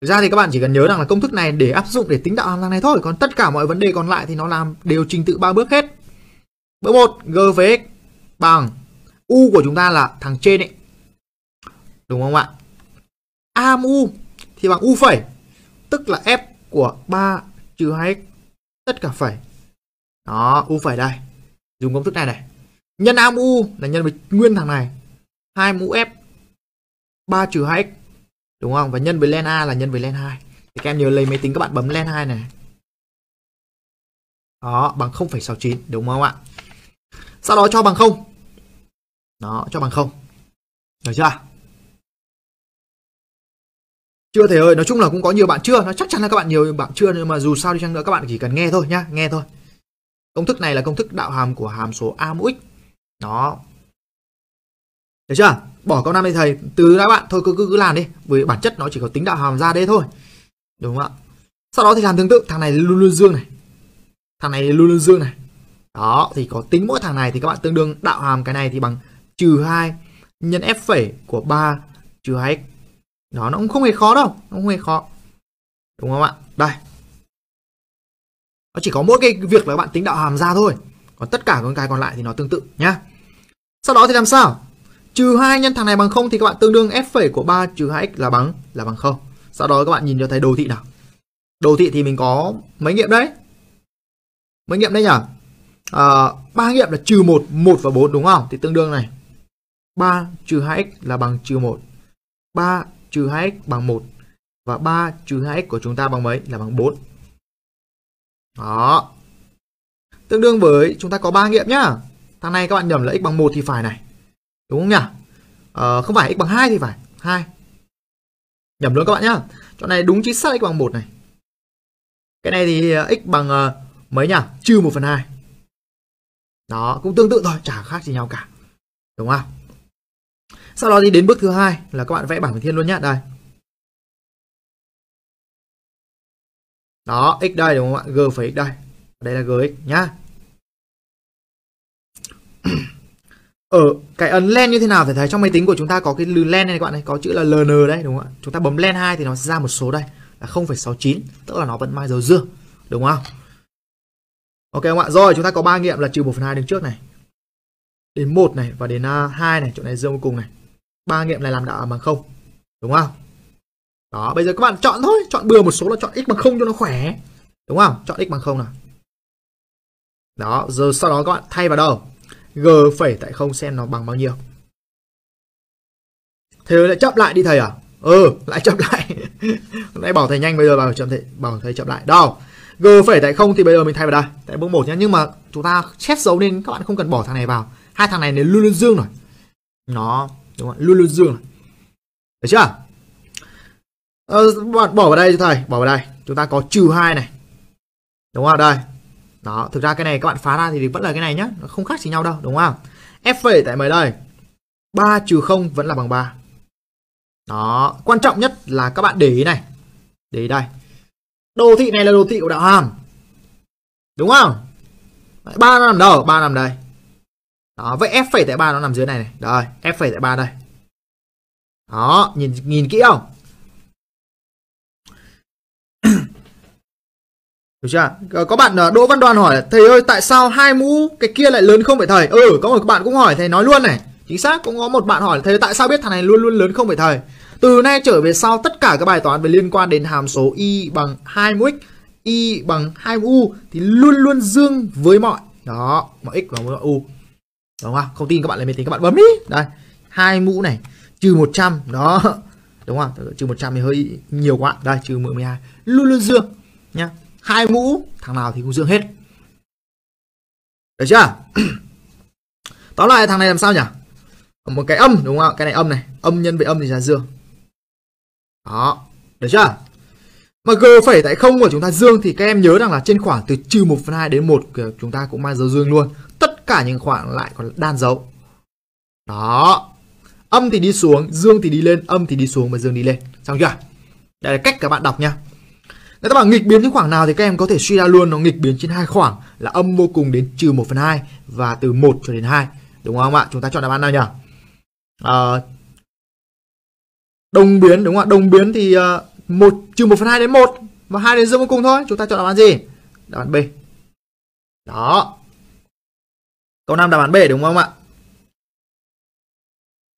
Thực ra thì các bạn chỉ cần nhớ rằng là công thức này để áp dụng để tính đạo hàm răng này thôi còn tất cả mọi vấn đề còn lại thì nó làm đều trình tự ba bước hết bước một g với x bằng u của chúng ta là thằng trên ấy đúng không ạ a u thì bằng u phẩy tức là f của 3 trừ 2x tất cả phẩy đó u phẩy đây dùng công thức này này nhân a mũ u là nhân với nguyên thằng này hai mũ f 3 trừ hai x đúng không và nhân với len a là nhân với len hai thì các em nhớ lấy máy tính các bạn bấm len hai này đó bằng 0,69 đúng không ạ sau đó cho bằng không đó cho bằng không được chưa chưa thể ơi nói chung là cũng có nhiều bạn chưa nó chắc chắn là các bạn nhiều bạn chưa nhưng mà dù sao đi chăng nữa các bạn chỉ cần nghe thôi nhá nghe thôi Công thức này là công thức đạo hàm của hàm số A mũ x. Đó. Được chưa? Bỏ câu 5 đi thầy. Từ các bạn thôi cứ cứ, cứ làm đi, bởi bản chất nó chỉ có tính đạo hàm ra đấy thôi. Đúng không ạ? Sau đó thì làm tương tự, thằng này luôn luôn dương này. Thằng này luôn luôn dương này. Đó, thì có tính mỗi thằng này thì các bạn tương đương đạo hàm cái này thì bằng trừ 2 nhân f phẩy của 3 trừ 2x. Đó, nó cũng không hề khó đâu, nó không hề khó. Đúng không ạ? Đây, nó chỉ có mỗi cái việc là các bạn tính đạo hàm ra thôi còn tất cả những cái còn lại thì nó tương tự nhá sau đó thì làm sao trừ hai nhân thằng này bằng không thì các bạn tương đương f phẩy của 3 trừ 2x là bằng là bằng không sau đó các bạn nhìn cho thấy đồ thị nào đồ thị thì mình có mấy nghiệm đấy mấy nghiệm đấy nhỉ à, nghiệm là trừ một, một và 4 đúng không thì tương đương này 3 trừ 2x là bằng trừ 1 3 trừ 2x bằng 1 và 3 trừ 2x của chúng ta bằng mấy là bằng 4 đó. Tương đương với chúng ta có ba nghiệm nhá. Thằng này các bạn nhầm là x bằng 1 thì phải này. Đúng không nhỉ? Ờ, không phải x bằng 2 thì phải. 2. Nhầm luôn các bạn nhá. Chỗ này đúng chính xác x bằng 1 này. Cái này thì ờ, x bằng ờ, mấy nhỉ? Trừ 1 phần 2. Đó, cũng tương tự thôi, chả khác gì nhau cả. Đúng không? Sau đó thì đến bước thứ hai là các bạn vẽ bảng thiên luôn nhá. Đây, đó x đây đúng không ạ g phải x đây đây là gx nhá ở ờ, cái ấn len như thế nào phải thấy trong máy tính của chúng ta có cái len này các bạn này có chữ là ln đấy đúng không ạ chúng ta bấm len 2 thì nó sẽ ra một số đây là 0,69 tức là nó vẫn mai dầu dương đúng không ok không ạ rồi chúng ta có ba nghiệm là trừ 1 phần 2 đứng trước này đến 1 này và đến 2 à, này chỗ này dương cuối cùng này ba nghiệm này làm đạo bằng không đúng không đó bây giờ các bạn chọn thôi chọn bừa một số là chọn x bằng không cho nó khỏe đúng không chọn x bằng không nào đó giờ sau đó các bạn thay vào đâu g phẩy tại không xem nó bằng bao nhiêu thầy lại chấp lại đi thầy à ừ lại chấp lại hôm bảo thầy nhanh bây giờ bảo chậm thầy bảo thầy chậm lại đâu g phẩy tại không thì bây giờ mình thay vào đây tại bước một nhá nhưng mà chúng ta chép dấu nên các bạn không cần bỏ thằng này vào hai thằng này nên luôn luôn dương rồi nó đúng không luôn luôn dương rồi được chưa ờ, bạn bỏ vào đây cho thầy bỏ vào đây chúng ta có trừ hai này đúng không đây đó thực ra cái này các bạn phá ra thì vẫn là cái này nhá nó không khác gì nhau đâu đúng không f phẩy tại mấy đây 3 trừ 0 vẫn là bằng 3 đó quan trọng nhất là các bạn để ý này để ý đây đồ thị này là đồ thị của đạo hàm đúng không ba nó nằm đâu ba nằm đây đó vậy f phẩy tại ba nó nằm dưới này này đây f phẩy tại ba đây đó nhìn nhìn kỹ không được chưa? Ờ, có bạn ờ, Đỗ Văn Đoàn hỏi thầy ơi tại sao hai mũ cái kia lại lớn không vậy thầy? Ừ, có một bạn cũng hỏi thầy nói luôn này. Chính xác cũng có một bạn hỏi thầy tại sao biết thằng này luôn luôn lớn không vậy thầy? Từ nay trở về sau tất cả các bài toán về liên quan đến hàm số y bằng 2 mũ x, y bằng 2 u thì luôn luôn dương với mọi đó, mọi x và mọi u. Đúng không? Không tin các bạn lên máy tính các bạn bấm đi. Đây, hai mũ này trừ 100 đó đúng không trừ 100 thì hơi nhiều quá đây trừ 12 luôn luôn dương nhá hai mũ thằng nào thì cũng dương hết được chưa tóm lại thằng này làm sao nhỉ một cái âm đúng không cái này âm này âm nhân với âm thì là dương đó được chưa mà g phẩy tại không của chúng ta dương thì các em nhớ rằng là trên khoảng từ trừ một phần hai đến một chúng ta cũng mang dấu dương luôn tất cả những khoảng lại còn đan dấu đó âm thì đi xuống dương thì đi lên âm thì đi xuống và dương đi lên xong chưa đây là cách các bạn đọc nha người ta bảo nghịch biến những khoảng nào thì các em có thể suy ra luôn nó nghịch biến trên hai khoảng là âm vô cùng đến trừ một phần hai và từ 1 cho đến 2 đúng không ạ chúng ta chọn đáp án nào nhỉ à, đồng biến đúng không ạ đồng biến thì ờ, một trừ một phần hai đến một và hai đến dương vô cùng thôi chúng ta chọn đáp án gì đáp án B đó câu năm đáp án B đúng không ạ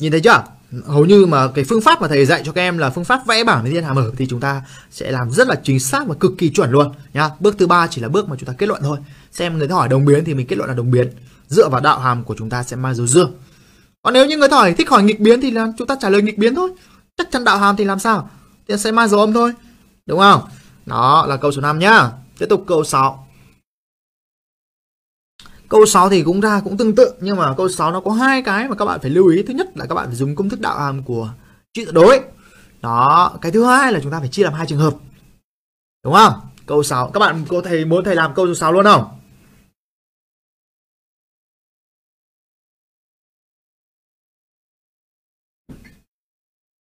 Nhìn thấy chưa? Hầu như mà cái phương pháp mà thầy dạy cho các em là phương pháp vẽ bảng liên hàm mở thì chúng ta sẽ làm rất là chính xác và cực kỳ chuẩn luôn nhá. Bước thứ ba chỉ là bước mà chúng ta kết luận thôi. Xem người ta hỏi đồng biến thì mình kết luận là đồng biến. Dựa vào đạo hàm của chúng ta sẽ mang dấu dương. Còn nếu như người ta hỏi thích hỏi nghịch biến thì là chúng ta trả lời nghịch biến thôi. Chắc chắn đạo hàm thì làm sao? Thì sẽ mang dấu âm thôi. Đúng không? Đó là câu số 5 nhá. Tiếp tục câu 6. Câu 6 thì cũng ra cũng tương tự nhưng mà câu 6 nó có hai cái mà các bạn phải lưu ý. Thứ nhất là các bạn phải dùng công thức đạo hàm của trị tuyệt đối. Đó, cái thứ hai là chúng ta phải chia làm hai trường hợp. Đúng không? Câu 6, các bạn cô thầy muốn thầy làm câu số 6 luôn không?